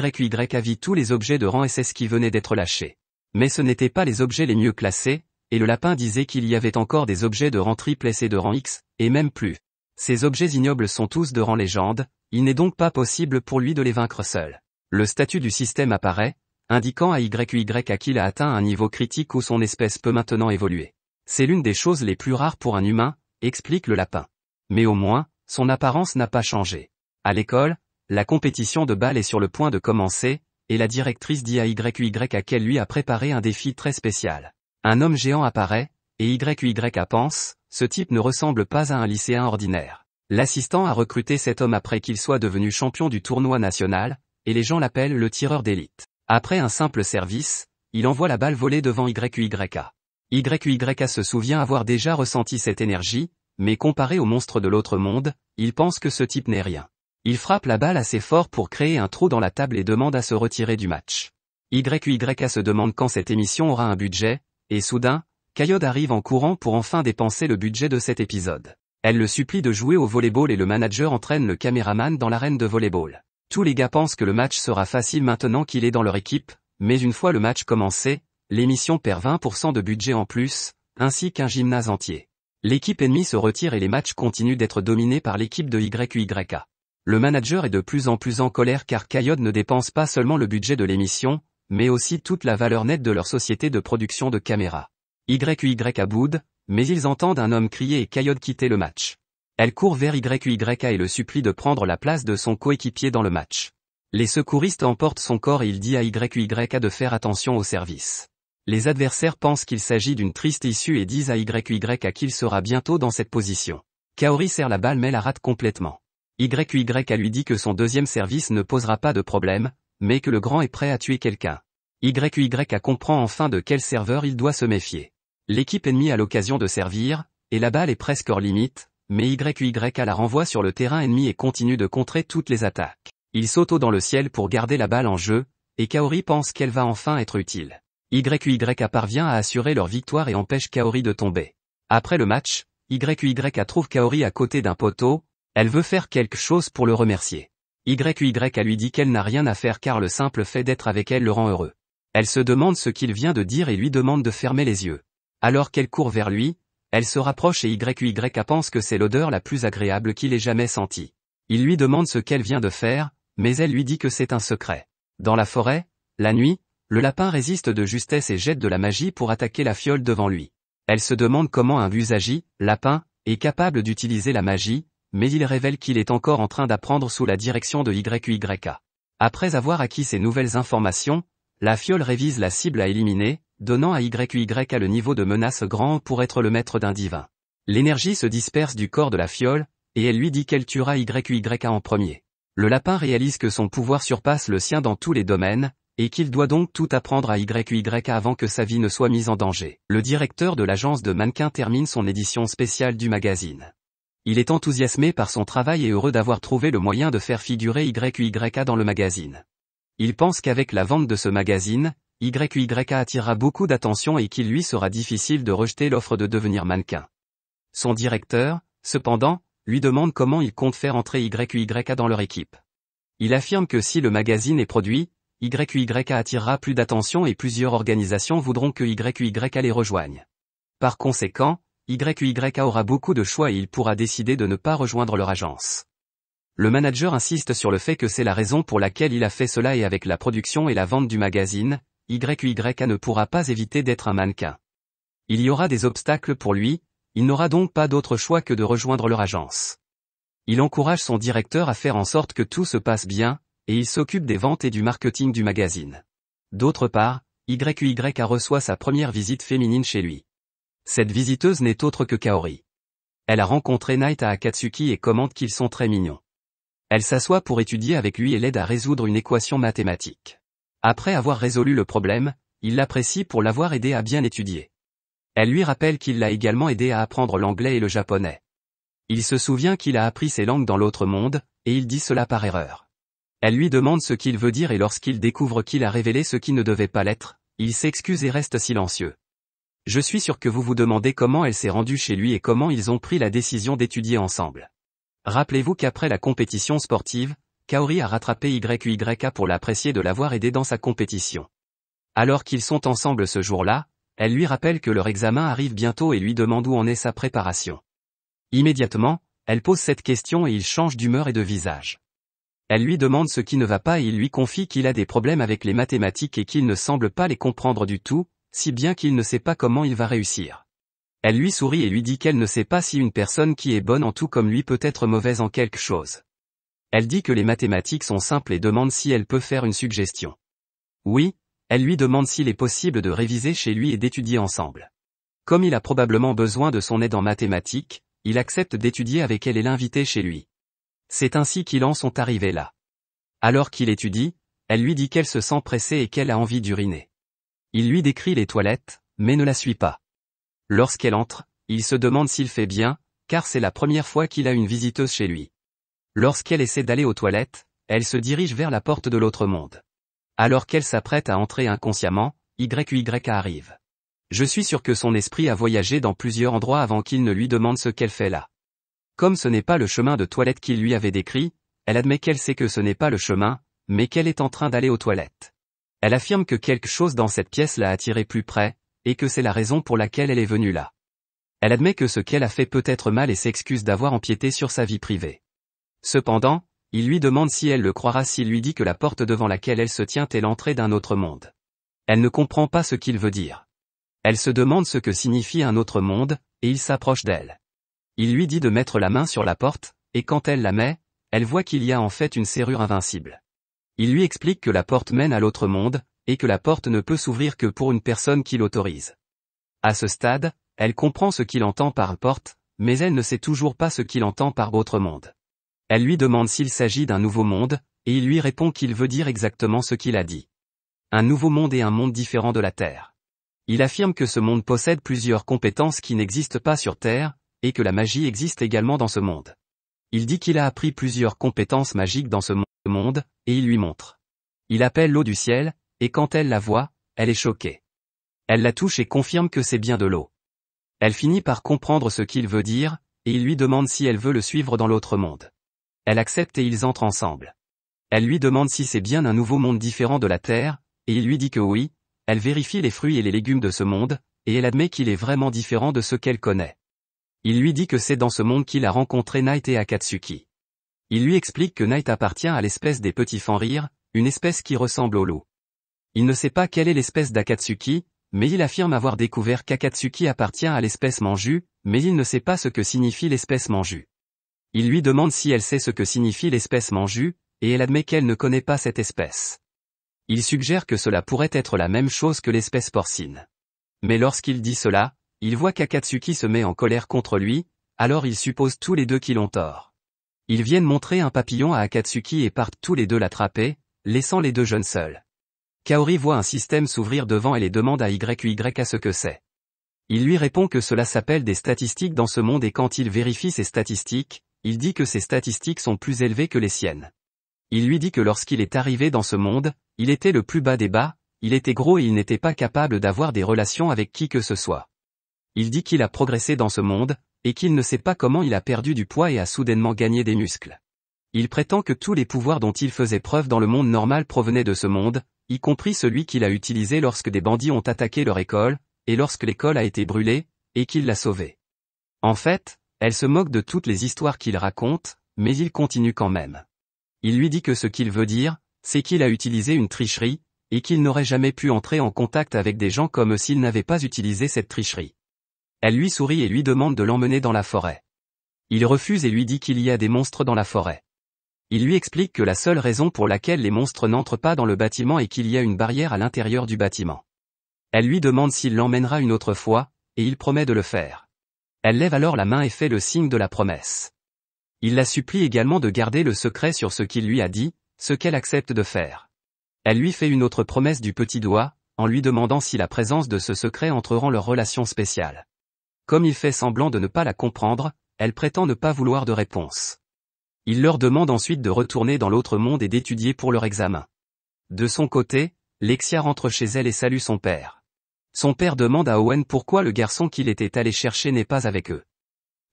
vu tous les objets de rang SS qui venaient d'être lâchés. Mais ce n'étaient pas les objets les mieux classés, et le lapin disait qu'il y avait encore des objets de rang triple et de rang X, et même plus. Ces objets ignobles sont tous de rang légende, il n'est donc pas possible pour lui de les vaincre seul. Le statut du système apparaît, indiquant à YY à qui a atteint un niveau critique où son espèce peut maintenant évoluer. C'est l'une des choses les plus rares pour un humain, explique le lapin. Mais au moins, son apparence n'a pas changé. À l'école, la compétition de balle est sur le point de commencer, et la directrice dit à YY à qu'elle lui a préparé un défi très spécial. Un homme géant apparaît, et YY pense, ce type ne ressemble pas à un lycéen ordinaire. L'assistant a recruté cet homme après qu'il soit devenu champion du tournoi national, et les gens l'appellent le tireur d'élite. Après un simple service, il envoie la balle voler devant YYK. Y.Y.A. se souvient avoir déjà ressenti cette énergie, mais comparé au monstre de l'autre monde, il pense que ce type n'est rien. Il frappe la balle assez fort pour créer un trou dans la table et demande à se retirer du match. Y.Y.A. se demande quand cette émission aura un budget, et soudain, Kayode arrive en courant pour enfin dépenser le budget de cet épisode. Elle le supplie de jouer au volleyball et le manager entraîne le caméraman dans l'arène de volleyball. Tous les gars pensent que le match sera facile maintenant qu'il est dans leur équipe, mais une fois le match commencé, L'émission perd 20% de budget en plus, ainsi qu'un gymnase entier. L'équipe ennemie se retire et les matchs continuent d'être dominés par l'équipe de YYK. Le manager est de plus en plus en colère car Coyote ne dépense pas seulement le budget de l'émission, mais aussi toute la valeur nette de leur société de production de caméras. YY boude, mais ils entendent un homme crier et Coyote quitter le match. Elle court vers YYK et le supplie de prendre la place de son coéquipier dans le match. Les secouristes emportent son corps et il dit à YYK de faire attention au service les adversaires pensent qu'il s'agit d'une triste issue et disent à YY qu'il sera bientôt dans cette position. Kaori serre la balle mais la rate complètement. YY lui dit que son deuxième service ne posera pas de problème, mais que le grand est prêt à tuer quelqu'un. YY comprend enfin de quel serveur il doit se méfier. L'équipe ennemie a l'occasion de servir, et la balle est presque hors limite, mais YY la renvoie sur le terrain ennemi et continue de contrer toutes les attaques. Il saute dans le ciel pour garder la balle en jeu, et Kaori pense qu'elle va enfin être utile. YY parvient à assurer leur victoire et empêche Kaori de tomber. Après le match, YY trouve Kaori à côté d'un poteau, elle veut faire quelque chose pour le remercier. YY lui dit qu'elle n'a rien à faire car le simple fait d'être avec elle le rend heureux. Elle se demande ce qu'il vient de dire et lui demande de fermer les yeux. Alors qu'elle court vers lui, elle se rapproche et YY pense que c'est l'odeur la plus agréable qu'il ait jamais sentie. Il lui demande ce qu'elle vient de faire, mais elle lui dit que c'est un secret. Dans la forêt, la nuit, le lapin résiste de justesse et jette de la magie pour attaquer la fiole devant lui. Elle se demande comment un Usagi, lapin, est capable d'utiliser la magie, mais il révèle qu'il est encore en train d'apprendre sous la direction de YYK. Après avoir acquis ces nouvelles informations, la fiole révise la cible à éliminer, donnant à YYK le niveau de menace grand pour être le maître d'un divin. L'énergie se disperse du corps de la fiole, et elle lui dit qu'elle tuera YYK en premier. Le lapin réalise que son pouvoir surpasse le sien dans tous les domaines, et qu'il doit donc tout apprendre à YY avant que sa vie ne soit mise en danger. Le directeur de l'agence de mannequins termine son édition spéciale du magazine. Il est enthousiasmé par son travail et heureux d'avoir trouvé le moyen de faire figurer YY dans le magazine. Il pense qu'avec la vente de ce magazine, YY attirera beaucoup d'attention et qu'il lui sera difficile de rejeter l'offre de devenir mannequin. Son directeur, cependant, lui demande comment il compte faire entrer YY dans leur équipe. Il affirme que si le magazine est produit, YY attirera plus d'attention et plusieurs organisations voudront que YY les rejoigne. Par conséquent, YY aura beaucoup de choix et il pourra décider de ne pas rejoindre leur agence. Le manager insiste sur le fait que c'est la raison pour laquelle il a fait cela et avec la production et la vente du magazine, YY ne pourra pas éviter d'être un mannequin. Il y aura des obstacles pour lui, il n'aura donc pas d'autre choix que de rejoindre leur agence. Il encourage son directeur à faire en sorte que tout se passe bien, et il s'occupe des ventes et du marketing du magazine. D'autre part, YY a reçoit sa première visite féminine chez lui. Cette visiteuse n'est autre que Kaori. Elle a rencontré Naita Akatsuki et commente qu'ils sont très mignons. Elle s'assoit pour étudier avec lui et l'aide à résoudre une équation mathématique. Après avoir résolu le problème, il l'apprécie pour l'avoir aidé à bien étudier. Elle lui rappelle qu'il l'a également aidé à apprendre l'anglais et le japonais. Il se souvient qu'il a appris ces langues dans l'autre monde, et il dit cela par erreur. Elle lui demande ce qu'il veut dire et lorsqu'il découvre qu'il a révélé ce qui ne devait pas l'être, il s'excuse et reste silencieux. Je suis sûr que vous vous demandez comment elle s'est rendue chez lui et comment ils ont pris la décision d'étudier ensemble. Rappelez-vous qu'après la compétition sportive, Kaori a rattrapé YYK pour l'apprécier de l'avoir aidé dans sa compétition. Alors qu'ils sont ensemble ce jour-là, elle lui rappelle que leur examen arrive bientôt et lui demande où en est sa préparation. Immédiatement, elle pose cette question et il change d'humeur et de visage. Elle lui demande ce qui ne va pas et il lui confie qu'il a des problèmes avec les mathématiques et qu'il ne semble pas les comprendre du tout, si bien qu'il ne sait pas comment il va réussir. Elle lui sourit et lui dit qu'elle ne sait pas si une personne qui est bonne en tout comme lui peut être mauvaise en quelque chose. Elle dit que les mathématiques sont simples et demande si elle peut faire une suggestion. Oui, elle lui demande s'il est possible de réviser chez lui et d'étudier ensemble. Comme il a probablement besoin de son aide en mathématiques, il accepte d'étudier avec elle et l'inviter chez lui. C'est ainsi qu'ils en sont arrivés là. Alors qu'il étudie, elle lui dit qu'elle se sent pressée et qu'elle a envie d'uriner. Il lui décrit les toilettes, mais ne la suit pas. Lorsqu'elle entre, il se demande s'il fait bien, car c'est la première fois qu'il a une visiteuse chez lui. Lorsqu'elle essaie d'aller aux toilettes, elle se dirige vers la porte de l'autre monde. Alors qu'elle s'apprête à entrer inconsciemment, YY arrive. Je suis sûr que son esprit a voyagé dans plusieurs endroits avant qu'il ne lui demande ce qu'elle fait là. Comme ce n'est pas le chemin de toilette qu'il lui avait décrit, elle admet qu'elle sait que ce n'est pas le chemin, mais qu'elle est en train d'aller aux toilettes. Elle affirme que quelque chose dans cette pièce l'a attirée plus près, et que c'est la raison pour laquelle elle est venue là. Elle admet que ce qu'elle a fait peut être mal et s'excuse d'avoir empiété sur sa vie privée. Cependant, il lui demande si elle le croira s'il lui dit que la porte devant laquelle elle se tient est l'entrée d'un autre monde. Elle ne comprend pas ce qu'il veut dire. Elle se demande ce que signifie un autre monde, et il s'approche d'elle. Il lui dit de mettre la main sur la porte, et quand elle la met, elle voit qu'il y a en fait une serrure invincible. Il lui explique que la porte mène à l'autre monde, et que la porte ne peut s'ouvrir que pour une personne qui l'autorise. À ce stade, elle comprend ce qu'il entend par porte, mais elle ne sait toujours pas ce qu'il entend par autre monde. Elle lui demande s'il s'agit d'un nouveau monde, et il lui répond qu'il veut dire exactement ce qu'il a dit. Un nouveau monde est un monde différent de la Terre. Il affirme que ce monde possède plusieurs compétences qui n'existent pas sur Terre, et que la magie existe également dans ce monde. Il dit qu'il a appris plusieurs compétences magiques dans ce monde, et il lui montre. Il appelle l'eau du ciel, et quand elle la voit, elle est choquée. Elle la touche et confirme que c'est bien de l'eau. Elle finit par comprendre ce qu'il veut dire, et il lui demande si elle veut le suivre dans l'autre monde. Elle accepte et ils entrent ensemble. Elle lui demande si c'est bien un nouveau monde différent de la Terre, et il lui dit que oui, elle vérifie les fruits et les légumes de ce monde, et elle admet qu'il est vraiment différent de ce qu'elle connaît. Il lui dit que c'est dans ce monde qu'il a rencontré Night et Akatsuki. Il lui explique que Night appartient à l'espèce des petits rire, une espèce qui ressemble au loup. Il ne sait pas quelle est l'espèce d'Akatsuki, mais il affirme avoir découvert qu'Akatsuki appartient à l'espèce Manju, mais il ne sait pas ce que signifie l'espèce Manju. Il lui demande si elle sait ce que signifie l'espèce Manju, et elle admet qu'elle ne connaît pas cette espèce. Il suggère que cela pourrait être la même chose que l'espèce porcine. Mais lorsqu'il dit cela, il voit qu'Akatsuki se met en colère contre lui, alors il suppose tous les deux qu'ils ont tort. Ils viennent montrer un papillon à Akatsuki et partent tous les deux l'attraper, laissant les deux jeunes seuls. Kaori voit un système s'ouvrir devant et les demande à YY à ce que c'est. Il lui répond que cela s'appelle des statistiques dans ce monde et quand il vérifie ces statistiques, il dit que ces statistiques sont plus élevées que les siennes. Il lui dit que lorsqu'il est arrivé dans ce monde, il était le plus bas des bas, il était gros et il n'était pas capable d'avoir des relations avec qui que ce soit. Il dit qu'il a progressé dans ce monde, et qu'il ne sait pas comment il a perdu du poids et a soudainement gagné des muscles. Il prétend que tous les pouvoirs dont il faisait preuve dans le monde normal provenaient de ce monde, y compris celui qu'il a utilisé lorsque des bandits ont attaqué leur école, et lorsque l'école a été brûlée, et qu'il l'a sauvée. En fait, elle se moque de toutes les histoires qu'il raconte, mais il continue quand même. Il lui dit que ce qu'il veut dire, c'est qu'il a utilisé une tricherie, et qu'il n'aurait jamais pu entrer en contact avec des gens comme s'il n'avait pas utilisé cette tricherie. Elle lui sourit et lui demande de l'emmener dans la forêt. Il refuse et lui dit qu'il y a des monstres dans la forêt. Il lui explique que la seule raison pour laquelle les monstres n'entrent pas dans le bâtiment est qu'il y a une barrière à l'intérieur du bâtiment. Elle lui demande s'il l'emmènera une autre fois, et il promet de le faire. Elle lève alors la main et fait le signe de la promesse. Il la supplie également de garder le secret sur ce qu'il lui a dit, ce qu'elle accepte de faire. Elle lui fait une autre promesse du petit doigt, en lui demandant si la présence de ce secret en leur relation spéciale. Comme il fait semblant de ne pas la comprendre, elle prétend ne pas vouloir de réponse. Il leur demande ensuite de retourner dans l'autre monde et d'étudier pour leur examen. De son côté, Lexia rentre chez elle et salue son père. Son père demande à Owen pourquoi le garçon qu'il était allé chercher n'est pas avec eux.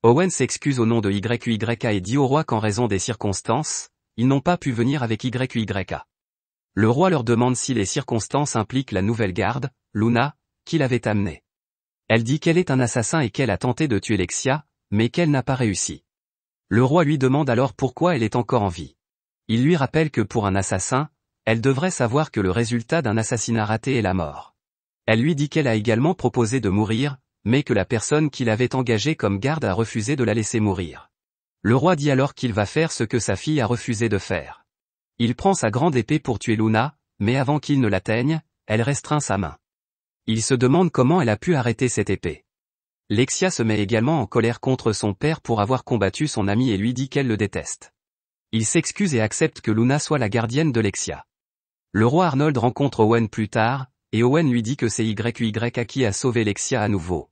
Owen s'excuse au nom de YY et dit au roi qu'en raison des circonstances, ils n'ont pas pu venir avec YY. Le roi leur demande si les circonstances impliquent la nouvelle garde, Luna, qu'il avait amenée. Elle dit qu'elle est un assassin et qu'elle a tenté de tuer Lexia, mais qu'elle n'a pas réussi. Le roi lui demande alors pourquoi elle est encore en vie. Il lui rappelle que pour un assassin, elle devrait savoir que le résultat d'un assassinat raté est la mort. Elle lui dit qu'elle a également proposé de mourir, mais que la personne qui l'avait engagée comme garde a refusé de la laisser mourir. Le roi dit alors qu'il va faire ce que sa fille a refusé de faire. Il prend sa grande épée pour tuer Luna, mais avant qu'il ne l'atteigne, elle restreint sa main. Il se demande comment elle a pu arrêter cette épée. Lexia se met également en colère contre son père pour avoir combattu son ami et lui dit qu'elle le déteste. Il s'excuse et accepte que Luna soit la gardienne de Lexia. Le roi Arnold rencontre Owen plus tard, et Owen lui dit que c'est YY à qui a sauvé Lexia à nouveau.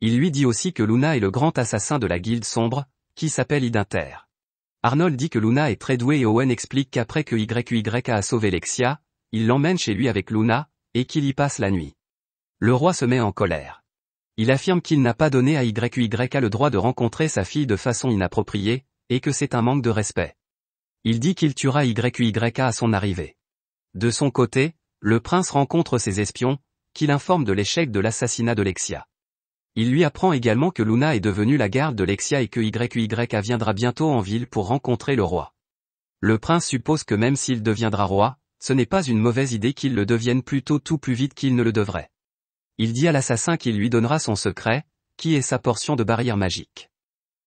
Il lui dit aussi que Luna est le grand assassin de la guilde sombre, qui s'appelle Idinter. Arnold dit que Luna est très douée et Owen explique qu'après que YY a sauvé Lexia, il l'emmène chez lui avec Luna, et qu'il y passe la nuit. Le roi se met en colère. Il affirme qu'il n'a pas donné à YYK le droit de rencontrer sa fille de façon inappropriée, et que c'est un manque de respect. Il dit qu'il tuera YY à son arrivée. De son côté, le prince rencontre ses espions, qui l'informent de l'échec de l'assassinat de Lexia. Il lui apprend également que Luna est devenue la garde de Lexia et que YY viendra bientôt en ville pour rencontrer le roi. Le prince suppose que même s'il deviendra roi, ce n'est pas une mauvaise idée qu'il le devienne plutôt tout plus vite qu'il ne le devrait. Il dit à l'assassin qu'il lui donnera son secret, qui est sa portion de barrière magique.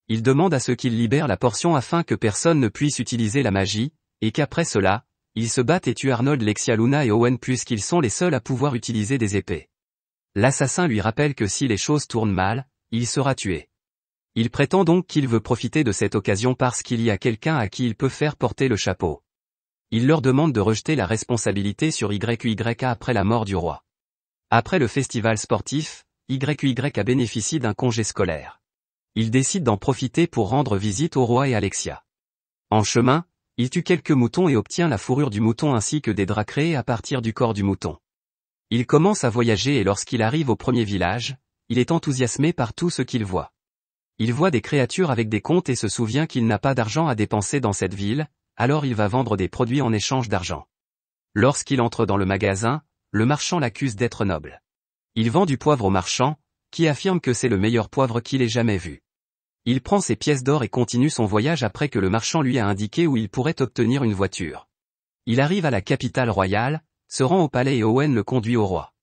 Il demande à ce qu'il libère la portion afin que personne ne puisse utiliser la magie, et qu'après cela, ils se battent et tuent Arnold, Lexia Luna et Owen puisqu'ils sont les seuls à pouvoir utiliser des épées. L'assassin lui rappelle que si les choses tournent mal, il sera tué. Il prétend donc qu'il veut profiter de cette occasion parce qu'il y a quelqu'un à qui il peut faire porter le chapeau. Il leur demande de rejeter la responsabilité sur YYK après la mort du roi. Après le festival sportif, YY a bénéficié d'un congé scolaire. Il décide d'en profiter pour rendre visite au roi et Alexia. En chemin, il tue quelques moutons et obtient la fourrure du mouton ainsi que des draps créés à partir du corps du mouton. Il commence à voyager et lorsqu'il arrive au premier village, il est enthousiasmé par tout ce qu'il voit. Il voit des créatures avec des comptes et se souvient qu'il n'a pas d'argent à dépenser dans cette ville, alors il va vendre des produits en échange d'argent. Lorsqu'il entre dans le magasin, le marchand l'accuse d'être noble. Il vend du poivre au marchand, qui affirme que c'est le meilleur poivre qu'il ait jamais vu. Il prend ses pièces d'or et continue son voyage après que le marchand lui a indiqué où il pourrait obtenir une voiture. Il arrive à la capitale royale, se rend au palais et Owen le conduit au roi.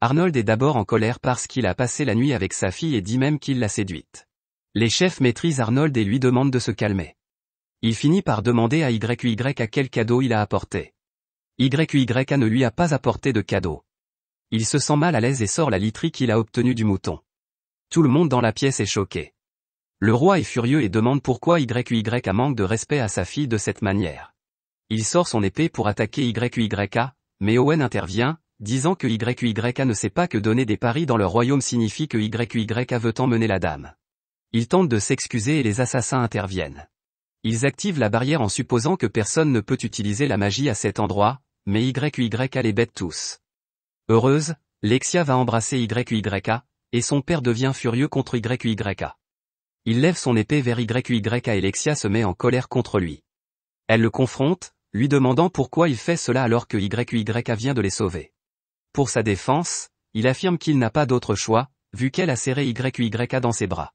Arnold est d'abord en colère parce qu'il a passé la nuit avec sa fille et dit même qu'il l'a séduite. Les chefs maîtrisent Arnold et lui demandent de se calmer. Il finit par demander à YY à quel cadeau il a apporté. Y.Y.A. ne lui a pas apporté de cadeau. Il se sent mal à l'aise et sort la literie qu'il a obtenue du mouton. Tout le monde dans la pièce est choqué. Le roi est furieux et demande pourquoi YYK manque de respect à sa fille de cette manière. Il sort son épée pour attaquer Y.Y.A., mais Owen intervient, disant que Y.Y.A. ne sait pas que donner des paris dans leur royaume signifie que YY veut emmener la dame. Il tente de s'excuser et les assassins interviennent. Ils activent la barrière en supposant que personne ne peut utiliser la magie à cet endroit, mais YYA les bête tous. Heureuse, Lexia va embrasser YY, et son père devient furieux contre YY. Il lève son épée vers YY et Lexia se met en colère contre lui. Elle le confronte, lui demandant pourquoi il fait cela alors que YY vient de les sauver. Pour sa défense, il affirme qu'il n'a pas d'autre choix, vu qu'elle a serré YY dans ses bras.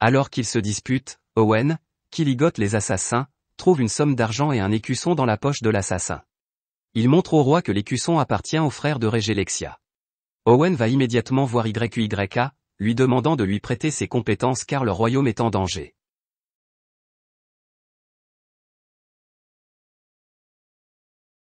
Alors qu'ils se disputent, Owen, qui ligote les assassins, trouve une somme d'argent et un écusson dans la poche de l'assassin. Il montre au roi que l'écusson appartient au frère de Régélexia. Owen va immédiatement voir YYK, lui demandant de lui prêter ses compétences car le royaume est en danger.